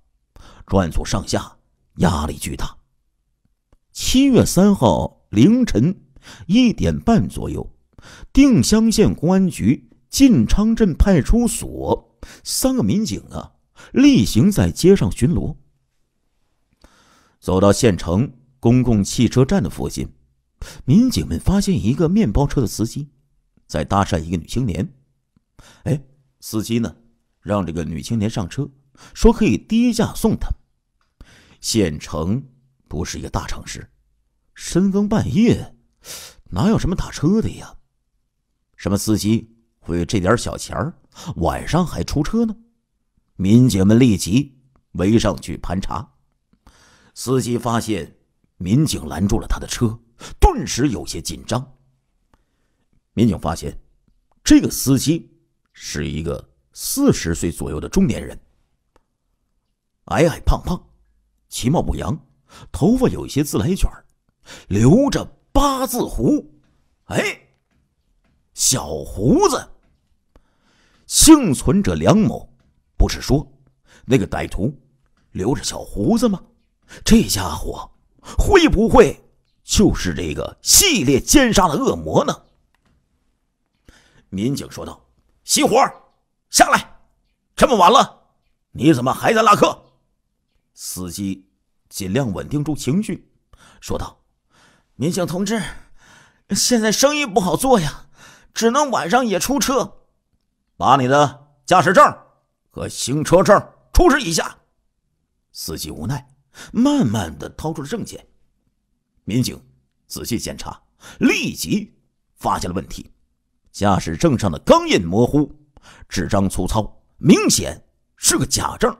S1: 专案组上下压力巨大。七月三号凌晨。一点半左右，定襄县公安局晋昌镇派出所三个民警啊，例行在街上巡逻。走到县城公共汽车站的附近，民警们发现一个面包车的司机在搭讪一个女青年。哎，司机呢，让这个女青年上车，说可以低价送她。县城不是一个大城市，深更半夜。哪有什么打车的呀？什么司机为这点小钱儿晚上还出车呢？民警们立即围上去盘查。司机发现民警拦住了他的车，顿时有些紧张。民警发现这个司机是一个四十岁左右的中年人，矮矮胖胖，其貌不扬，头发有一些自来卷，留着。八字胡，哎，小胡子。幸存者梁某不是说那个歹徒留着小胡子吗？这家伙会不会就是这个系列奸杀的恶魔呢？民警说道：“熄火，下来，这么晚了，你怎么还在拉客？”司机尽量稳定住情绪，说道。民警同志，现在生意不好做呀，只能晚上也出车。把你的驾驶证和行车证出示一下。司机无奈，慢慢的掏出了证件。民警仔细检查，立即发现了问题：驾驶证上的钢印模糊，纸张粗糙，明显是个假证。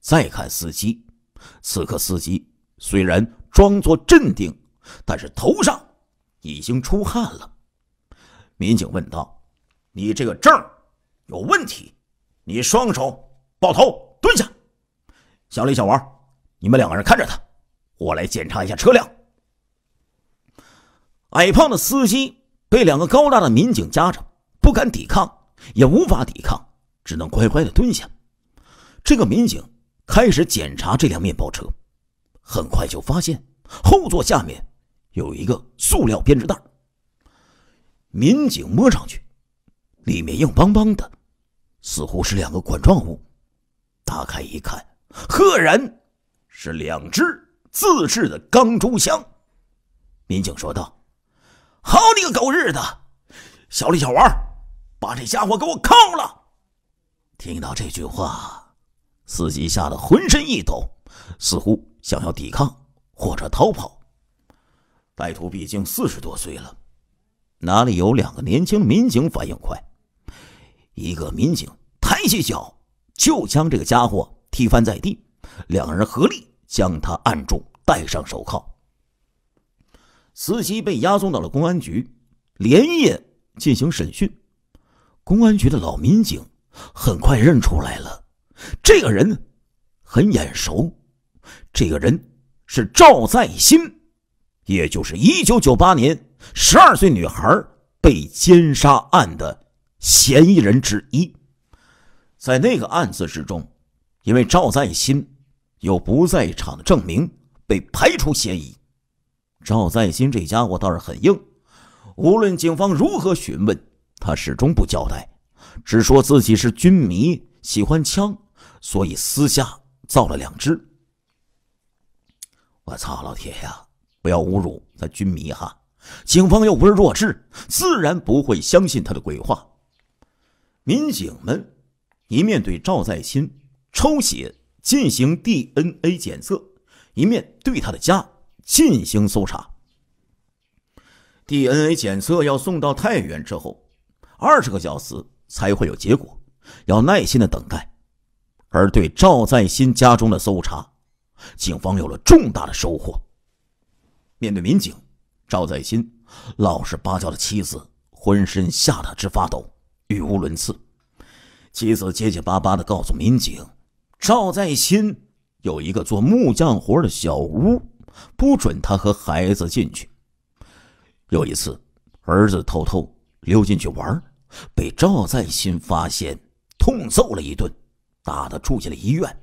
S1: 再看司机，此刻司机虽然装作镇定。但是头上已经出汗了，民警问道：“你这个证有问题？你双手抱头蹲下。”小李、小王，你们两个人看着他，我来检查一下车辆。矮胖的司机被两个高大的民警夹着，不敢抵抗，也无法抵抗，只能乖乖的蹲下。这个民警开始检查这辆面包车，很快就发现后座下面。有一个塑料编织袋，民警摸上去，里面硬邦邦的，似乎是两个管状物。打开一看，赫然是两只自制的钢珠箱。民警说道：“好你个狗日的，小李、小王，把这家伙给我铐了！”听到这句话，司机吓得浑身一抖，似乎想要抵抗或者逃跑。歹徒毕竟四十多岁了，哪里有两个年轻民警反应快？一个民警抬起脚就将这个家伙踢翻在地，两人合力将他按住，戴上手铐。司机被押送到了公安局，连夜进行审讯。公安局的老民警很快认出来了，这个人很眼熟，这个人是赵在新。也就是一九九八年十二岁女孩被奸杀案的嫌疑人之一，在那个案子之中，因为赵在新有不在场的证明，被排除嫌疑。赵在新这家伙倒是很硬，无论警方如何询问，他始终不交代，只说自己是军迷，喜欢枪，所以私下造了两支。我操，老铁呀！不要侮辱那军迷哈！警方又不是弱智，自然不会相信他的鬼话。民警们一面对赵在新抽血进行 DNA 检测，一面对他的家进行搜查。DNA 检测要送到太原之后，二十个小时才会有结果，要耐心的等待。而对赵在新家中的搜查，警方有了重大的收获。面对民警，赵在新老实巴交的妻子浑身吓得直发抖，语无伦次。妻子结结巴巴地告诉民警，赵在新有一个做木匠活的小屋，不准他和孩子进去。有一次，儿子偷偷溜进去玩，被赵在新发现，痛揍了一顿，打得住进了医院。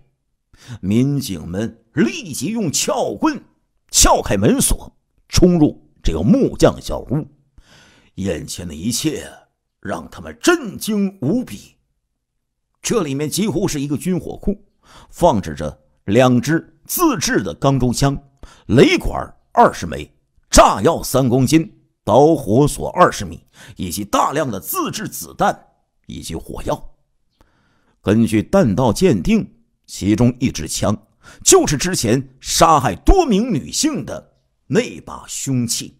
S1: 民警们立即用撬棍。撬开门锁，冲入这个木匠小屋，眼前的一切让他们震惊无比。这里面几乎是一个军火库，放置着两支自制的钢珠枪、雷管二十枚、炸药三公斤、导火索二十米，以及大量的自制子弹以及火药。根据弹道鉴定，其中一支枪。就是之前杀害多名女性的那把凶器，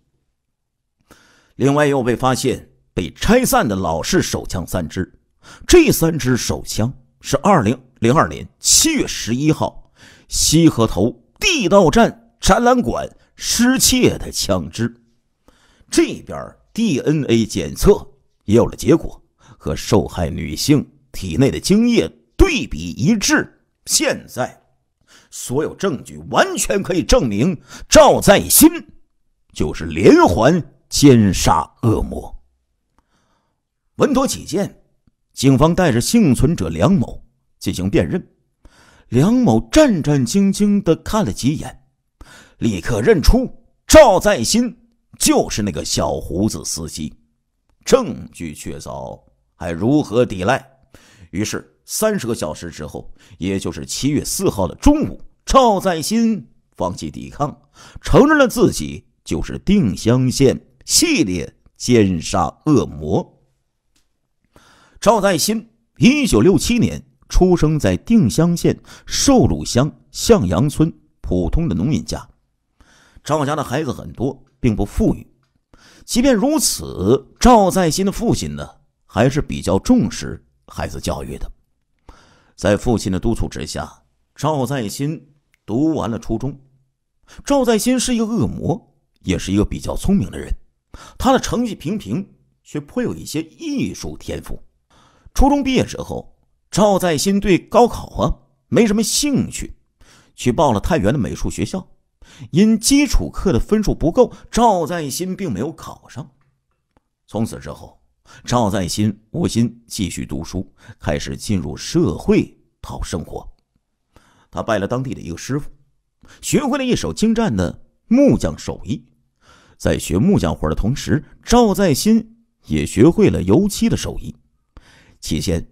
S1: 另外又被发现被拆散的老式手枪三支。这三支手枪是2002年7月11号西河头地道战展览馆失窃的枪支。这边 DNA 检测也有了结果，和受害女性体内的精液对比一致。现在。所有证据完全可以证明赵在新就是连环奸杀恶魔。稳妥起见，警方带着幸存者梁某进行辨认。梁某战战兢兢的看了几眼，立刻认出赵在新就是那个小胡子司机。证据确凿，还如何抵赖？于是。三十个小时之后，也就是七月四号的中午，赵在新放弃抵抗，承认了自己就是定襄县系列奸杀恶魔。赵在新一九六七年出生在定襄县寿鲁乡向阳村普通的农民家，赵家的孩子很多，并不富裕。即便如此，赵在新的父亲呢还是比较重视孩子教育的。在父亲的督促之下，赵在新读完了初中。赵在新是一个恶魔，也是一个比较聪明的人。他的成绩平平，却颇有一些艺术天赋。初中毕业之后，赵在新对高考啊没什么兴趣，去报了太原的美术学校。因基础课的分数不够，赵在新并没有考上。从此之后。赵在新无心继续读书，开始进入社会讨生活。他拜了当地的一个师傅，学会了一手精湛的木匠手艺。在学木匠活的同时，赵在新也学会了油漆的手艺。起先，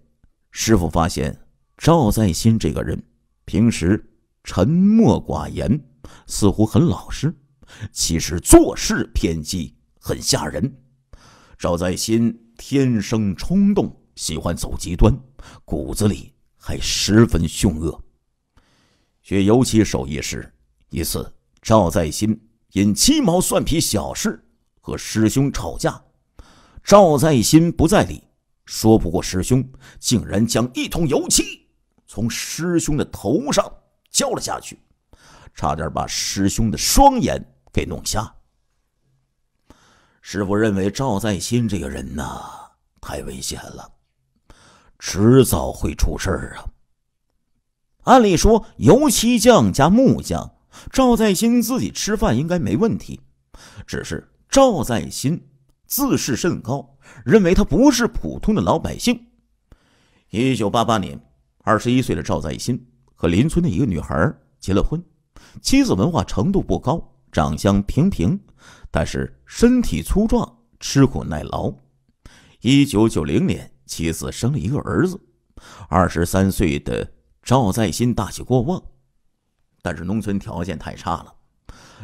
S1: 师傅发现赵在新这个人平时沉默寡言，似乎很老实，其实做事偏激，很吓人。赵在新。天生冲动，喜欢走极端，骨子里还十分凶恶。学油漆手艺时，一次赵在新因鸡毛蒜皮小事和师兄吵架，赵在新不在理，说不过师兄，竟然将一桶油漆从师兄的头上浇了下去，差点把师兄的双眼给弄瞎。师傅认为赵在新这个人呐太危险了，迟早会出事儿啊。按理说油漆匠加木匠，赵在新自己吃饭应该没问题。只是赵在新自视甚高，认为他不是普通的老百姓。一九八八年，二十一岁的赵在新和邻村的一个女孩结了婚，妻子文化程度不高，长相平平。但是身体粗壮，吃苦耐劳。一九九零年，妻子生了一个儿子，二十三岁的赵在新大喜过望。但是农村条件太差了，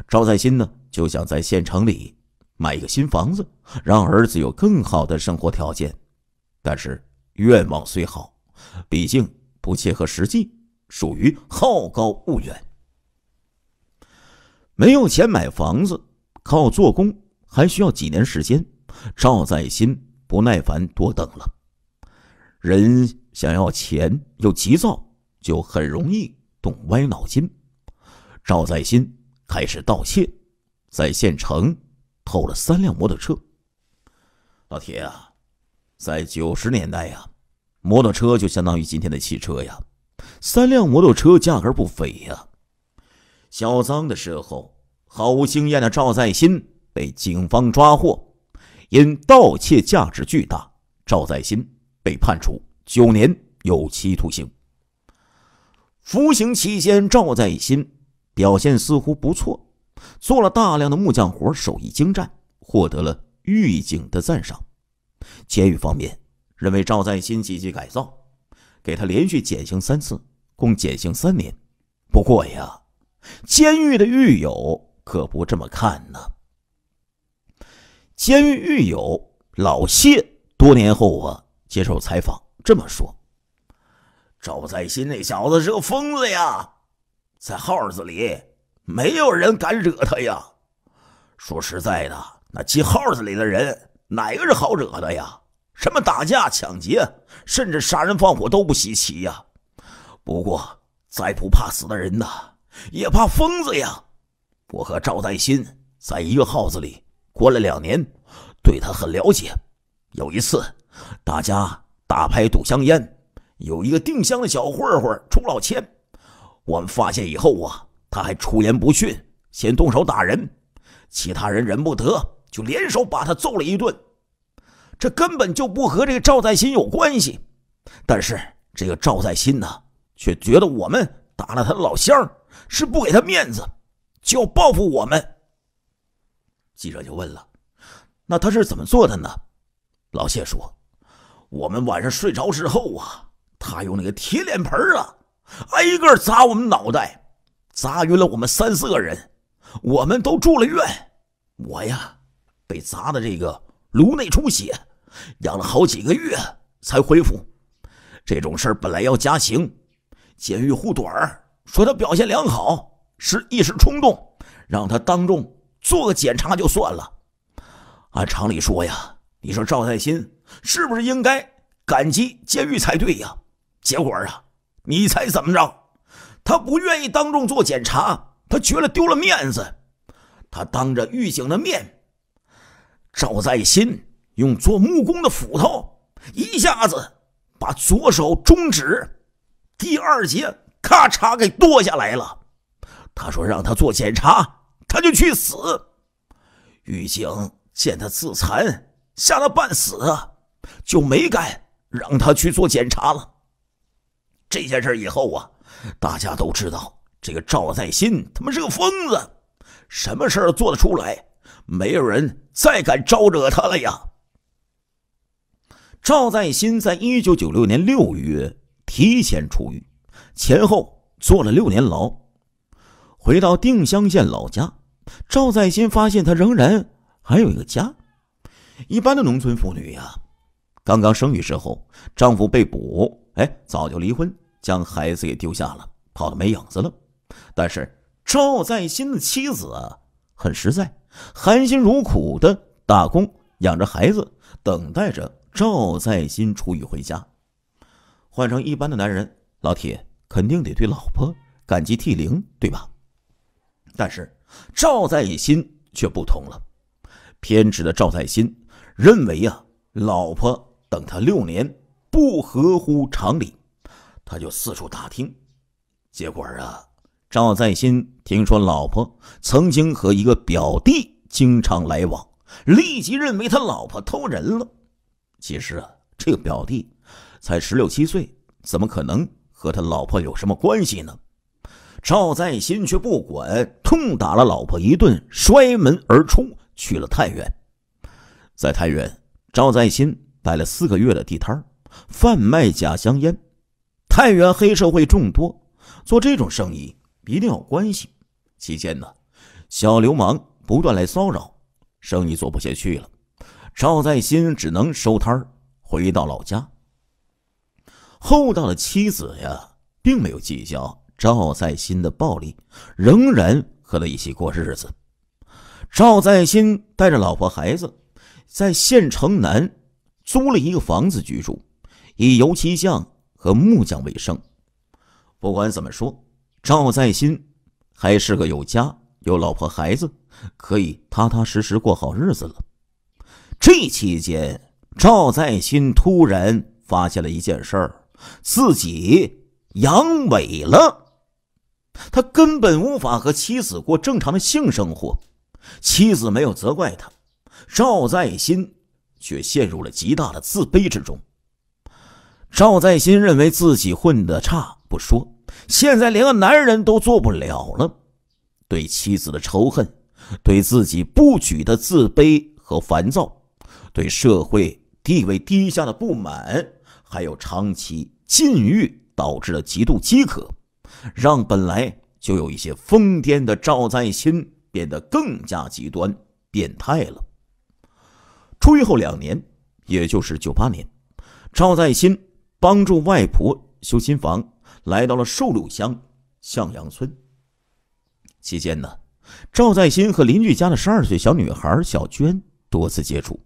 S1: 赵在新呢就想在县城里买一个新房子，让儿子有更好的生活条件。但是愿望虽好，毕竟不切合实际，属于好高骛远。没有钱买房子。靠做工还需要几年时间，赵在新不耐烦多等了。人想要钱又急躁，就很容易动歪脑筋。赵在新开始盗窃，在县城偷了三辆摩托车。老铁啊，在九十年代呀，摩托车就相当于今天的汽车呀，三辆摩托车价格不菲呀。销赃的时候。毫无经验的赵在新被警方抓获，因盗窃价值巨大，赵在新被判处九年有期徒刑。服刑期间，赵在新表现似乎不错，做了大量的木匠活，手艺精湛，获得了狱警的赞赏。监狱方面认为赵在新积极改造，给他连续减刑三次，共减刑三年。不过呀，监狱的狱友。可不这么看呢。监狱狱友老谢多年后啊，接受采访这么说：“赵在新那小子是个疯子呀，在号子里没有人敢惹他呀。说实在的，那进号子里的人哪个是好惹的呀？什么打架、抢劫，甚至杀人放火都不稀奇呀。不过，再不怕死的人呢，也怕疯子呀。”我和赵在新在一个号子里关了两年，对他很了解。有一次，大家打牌赌香烟，有一个定香的小混混出老千。我们发现以后啊，他还出言不逊，先动手打人，其他人忍不得，就联手把他揍了一顿。这根本就不和这个赵在新有关系，但是这个赵在新呢，却觉得我们打了他的老乡是不给他面子。就要报复我们。记者就问了：“那他是怎么做的呢？”老谢说：“我们晚上睡着之后啊，他用那个铁脸盆啊，挨个砸我们脑袋，砸晕了我们三四个人，我们都住了院。我呀，被砸的这个颅内出血，养了好几个月才恢复。这种事本来要加刑，监狱护短说他表现良好。”是一时冲动，让他当众做个检查就算了。按常理说呀，你说赵在新是不是应该感激监狱才对呀？结果啊，你猜怎么着？他不愿意当众做检查，他觉得丢了面子，他当着狱警的面，赵在新用做木工的斧头，一下子把左手中指第二节咔嚓给剁下来了。他说：“让他做检查，他就去死。”狱警见他自残，吓得半死，就没敢让他去做检查了。这件事以后啊，大家都知道这个赵在新他妈是个疯子，什么事儿做得出来？没有人再敢招惹他了呀。赵在新在一九九六年六月提前出狱，前后坐了六年牢。回到定襄县老家，赵在新发现他仍然还有一个家。一般的农村妇女呀，刚刚生育之后，丈夫被捕，哎，早就离婚，将孩子也丢下了，跑得没影子了。但是赵在新的妻子很实在，含辛茹苦的打工养着孩子，等待着赵在新出狱回家。换成一般的男人，老铁肯定得对老婆感激涕零，对吧？但是赵在新却不同了，偏执的赵在新认为啊，老婆等他六年不合乎常理，他就四处打听，结果啊，赵在新听说老婆曾经和一个表弟经常来往，立即认为他老婆偷人了。其实啊，这个表弟才十六七岁，怎么可能和他老婆有什么关系呢？赵在新却不管，痛打了老婆一顿，摔门而出，去了太原。在太原，赵在新摆了四个月的地摊贩卖假香烟。太原黑社会众多，做这种生意一定要关系。期间呢，小流氓不断来骚扰，生意做不下去了，赵在新只能收摊回到老家。厚道的妻子呀，并没有计较。赵在新的暴力仍然和他一起过日子。赵在新带着老婆孩子在县城南租了一个房子居住，以油漆匠和木匠为生。不管怎么说，赵在新还是个有家、有老婆、孩子，可以踏踏实实过好日子了。这期间，赵在新突然发现了一件事儿：自己阳痿了。他根本无法和妻子过正常的性生活，妻子没有责怪他，赵在新却陷入了极大的自卑之中。赵在新认为自己混得差不说，现在连个男人都做不了了。对妻子的仇恨，对自己不举的自卑和烦躁，对社会地位低下的不满，还有长期禁欲导致的极度饥渴。让本来就有一些疯癫的赵在新变得更加极端变态了。出狱后两年，也就是九八年，赵在新帮助外婆修新房，来到了寿柳乡向阳村。期间呢，赵在新和邻居家的十二岁小女孩小娟多次接触。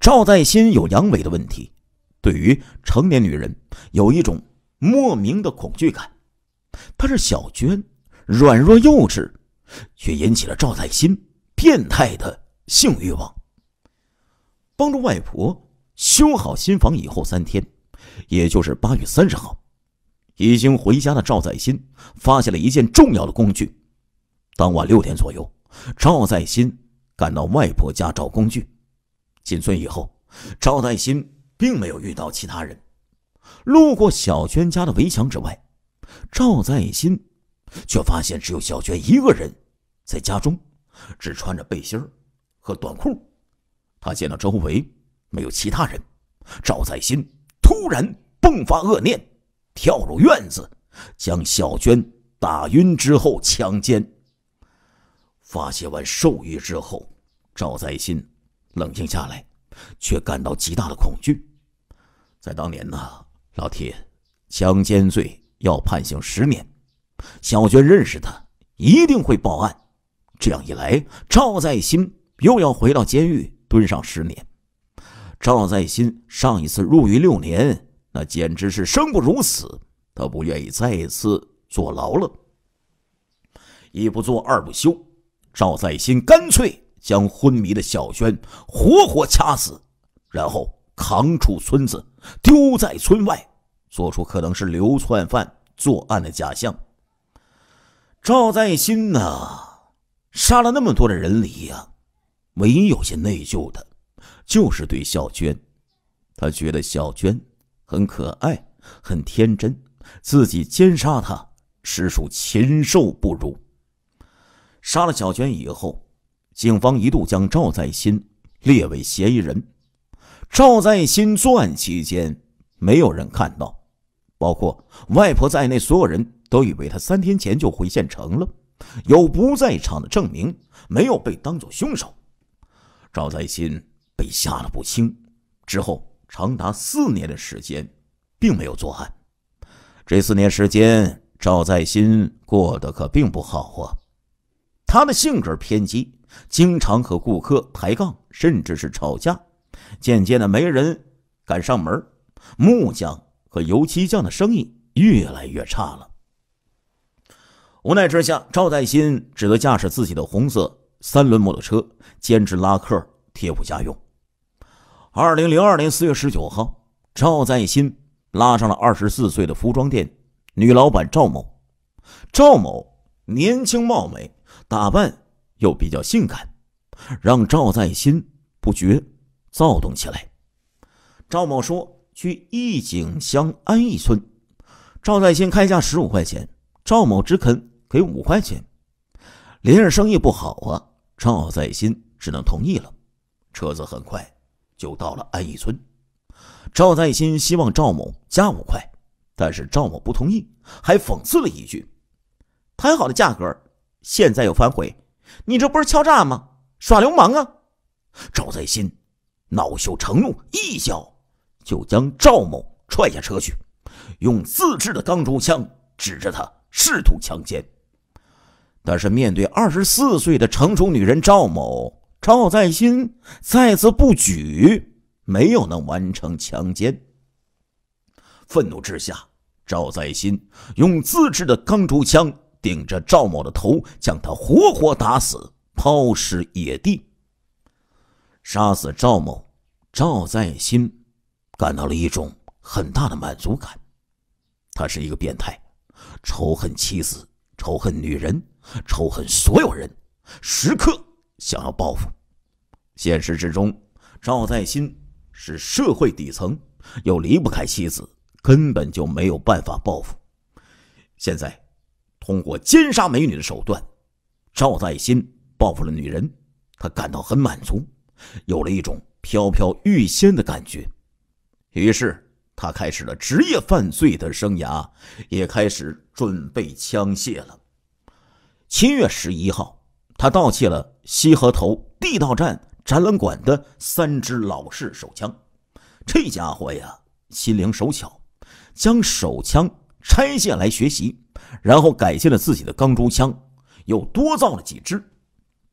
S1: 赵在新有阳痿的问题，对于成年女人有一种莫名的恐惧感。她是小娟，软弱幼稚，却引起了赵在新变态的性欲望。帮助外婆修好新房以后三天，也就是八月三十号，已经回家的赵在新发现了一件重要的工具。当晚六点左右，赵在新赶到外婆家找工具。进村以后，赵在新并没有遇到其他人，路过小娟家的围墙之外。赵在新，却发现只有小娟一个人在家中，只穿着背心和短裤。他见到周围没有其他人，赵在新突然迸发恶念，跳入院子，将小娟打晕之后强奸。发泄完兽欲之后，赵在新冷静下来，却感到极大的恐惧。在当年呢，老铁，强奸罪。要判刑十年，小娟认识他，一定会报案。这样一来，赵在新又要回到监狱蹲上十年。赵在新上一次入狱六年，那简直是生不如死，他不愿意再一次坐牢了。一不做二不休，赵在新干脆将昏迷的小娟活活掐死，然后扛出村子，丢在村外，做出可能是流窜犯。作案的假象。赵在新呐，杀了那么多的人里呀，唯一有些内疚的，就是对小娟。他觉得小娟很可爱，很天真，自己奸杀她，实属禽兽不如。杀了小娟以后，警方一度将赵在新列为嫌疑人。赵在新作案期间，没有人看到。包括外婆在内，所有人都以为他三天前就回县城了，有不在场的证明，没有被当作凶手。赵在新被吓得不轻。之后长达四年的时间，并没有作案。这四年时间，赵在新过得可并不好啊。他的性格偏激，经常和顾客抬杠，甚至是吵架。渐渐的，没人敢上门。木匠。和油漆匠的生意越来越差了，无奈之下，赵在新只得驾驶自己的红色三轮摩托车，兼职拉客贴补家用。二零零二年四月十九号，赵在新拉上了二十四岁的服装店女老板赵某。赵某年轻貌美，打扮又比较性感，让赵在新不觉躁动起来。赵某说。去义井乡安义村，赵在新开价十五块钱，赵某只肯给五块钱。林儿生意不好啊，赵在新只能同意了。车子很快就到了安义村，赵在新希望赵某加五块，但是赵某不同意，还讽刺了一句：“谈好的价格，现在又反悔，你这不是敲诈吗？耍流氓啊！”赵在新恼羞成怒，一脚。就将赵某踹下车去，用自制的钢珠枪指着他试图强奸，但是面对二十四岁的成熟女人赵某，赵在新再次不举，没有能完成强奸。愤怒之下，赵在新用自制的钢珠枪顶着赵某的头，将他活活打死，抛尸野地。杀死赵某，赵在新。感到了一种很大的满足感。他是一个变态，仇恨妻子，仇恨女人，仇恨所有人，时刻想要报复。现实之中，赵在新是社会底层，又离不开妻子，根本就没有办法报复。现在，通过奸杀美女的手段，赵在新报复了女人，他感到很满足，有了一种飘飘欲仙的感觉。于是，他开始了职业犯罪的生涯，也开始准备枪械了。七月十一号，他盗窃了西河头地道战展览馆的三支老式手枪。这家伙呀，心灵手巧，将手枪拆卸来学习，然后改进了自己的钢珠枪，又多造了几支。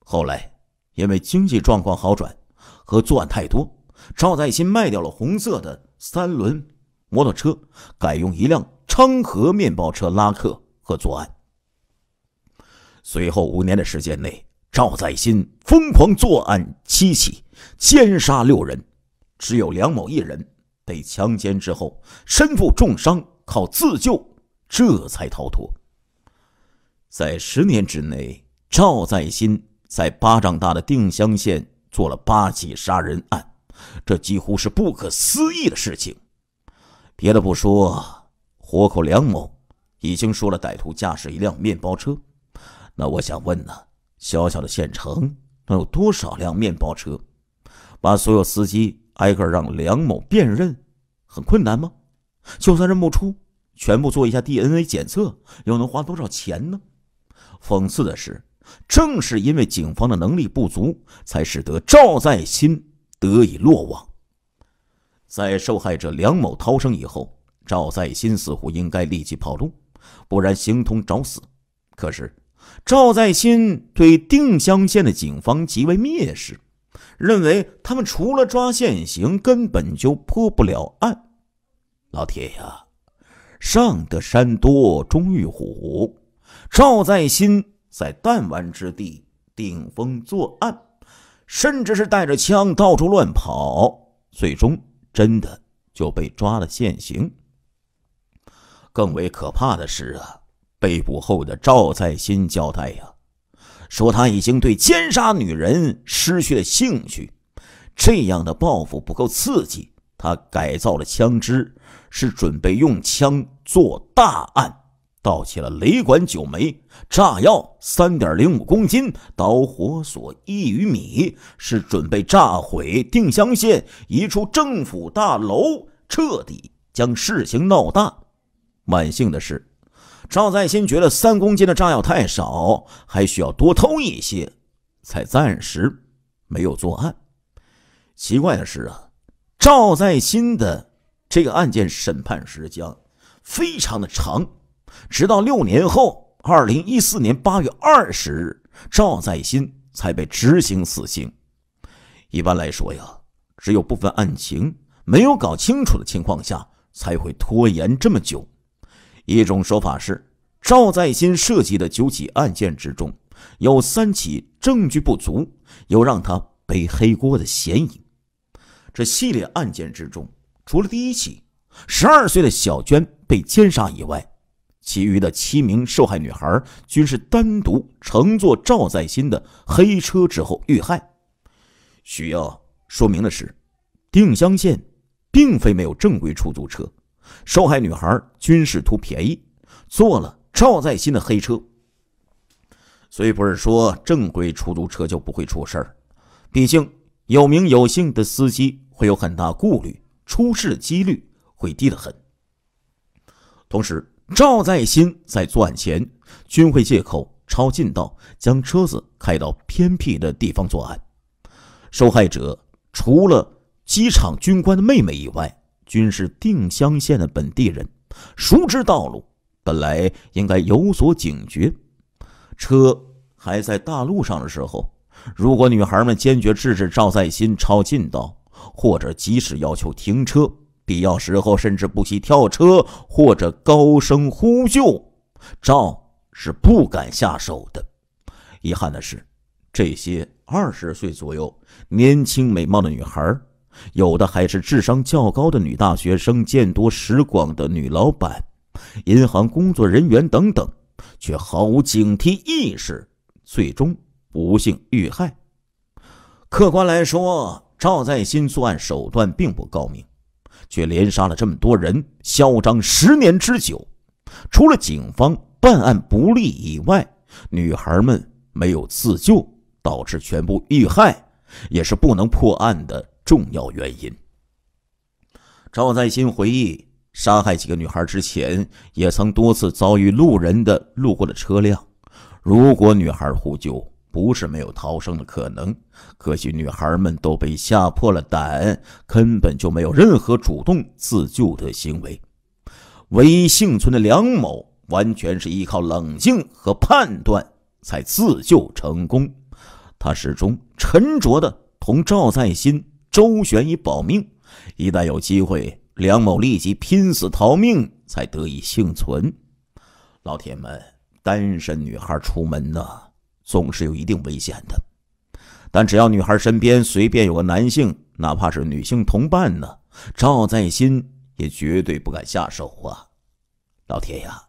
S1: 后来，因为经济状况好转和作案太多，赵在新卖掉了红色的。三轮摩托车改用一辆昌河面包车拉客和作案。随后五年的时间内，赵在新疯狂作案七起，奸杀六人，只有梁某一人被强奸之后身负重伤，靠自救这才逃脱。在十年之内，赵在新在巴掌大的定襄县做了八起杀人案。这几乎是不可思议的事情。别的不说，活口梁某已经说了，歹徒驾驶一辆面包车。那我想问呢，小小的县城能有多少辆面包车？把所有司机挨个让梁某辨认，很困难吗？就算认不出，全部做一下 DNA 检测，又能花多少钱呢？讽刺的是，正是因为警方的能力不足，才使得赵在新。得以落网。在受害者梁某逃生以后，赵在新似乎应该立即跑路，不然形同找死。可是赵在新对定襄县的警方极为蔑视，认为他们除了抓现行，根本就破不了案。老铁呀，上得山多终遇虎。赵在新在弹丸之地顶风作案。甚至是带着枪到处乱跑，最终真的就被抓了现行。更为可怕的是啊，被捕后的赵在新交代呀，说他已经对奸杀女人失去了兴趣，这样的报复不够刺激，他改造了枪支，是准备用枪做大案。盗窃了雷管九枚，炸药三点零五公斤，导火索一余米，是准备炸毁定襄县一处政府大楼，彻底将事情闹大。万幸的是，赵在新觉得三公斤的炸药太少，还需要多偷一些，才暂时没有作案。奇怪的是啊，赵在新的这个案件审判时间非常的长。直到六年后，二零一四年八月二十日，赵在新才被执行死刑。一般来说呀，只有部分案情没有搞清楚的情况下，才会拖延这么久。一种说法是，赵在新涉及的九起案件之中，有三起证据不足，有让他背黑锅的嫌疑。这系列案件之中，除了第一起，十二岁的小娟被奸杀以外，其余的七名受害女孩均是单独乘坐赵在新的黑车之后遇害。需要说明的是，定襄县并非没有正规出租车，受害女孩均是图便宜，坐了赵在新的黑车。所以不是说正规出租车就不会出事儿，毕竟有名有姓的司机会有很大顾虑，出事几率会低得很。同时。赵在新在作案前，均会借口抄近道，将车子开到偏僻的地方作案。受害者除了机场军官的妹妹以外，均是定襄县的本地人，熟知道路，本来应该有所警觉。车还在大路上的时候，如果女孩们坚决制止赵在新抄近道，或者及时要求停车。必要时候，甚至不惜跳车或者高声呼救，赵是不敢下手的。遗憾的是，这些二十岁左右、年轻美貌的女孩有的还是智商较高的女大学生、见多识广的女老板、银行工作人员等等，却毫无警惕意识，最终不幸遇害。客观来说，赵在新作案手段并不高明。却连杀了这么多人，嚣张十年之久。除了警方办案不力以外，女孩们没有自救，导致全部遇害，也是不能破案的重要原因。赵在新回忆，杀害几个女孩之前，也曾多次遭遇路人的路过的车辆。如果女孩呼救，不是没有逃生的可能，可惜女孩们都被吓破了胆，根本就没有任何主动自救的行为。唯一幸存的梁某，完全是依靠冷静和判断才自救成功。他始终沉着的同赵在新周旋以保命，一旦有机会，梁某立即拼死逃命，才得以幸存。老铁们，单身女孩出门呢？总是有一定危险的，但只要女孩身边随便有个男性，哪怕是女性同伴呢，赵在新也绝对不敢下手啊！老铁呀，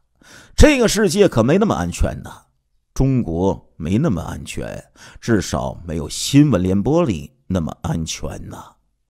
S1: 这个世界可没那么安全呐，中国没那么安全，至少没有《新闻联播》里那么安全呐。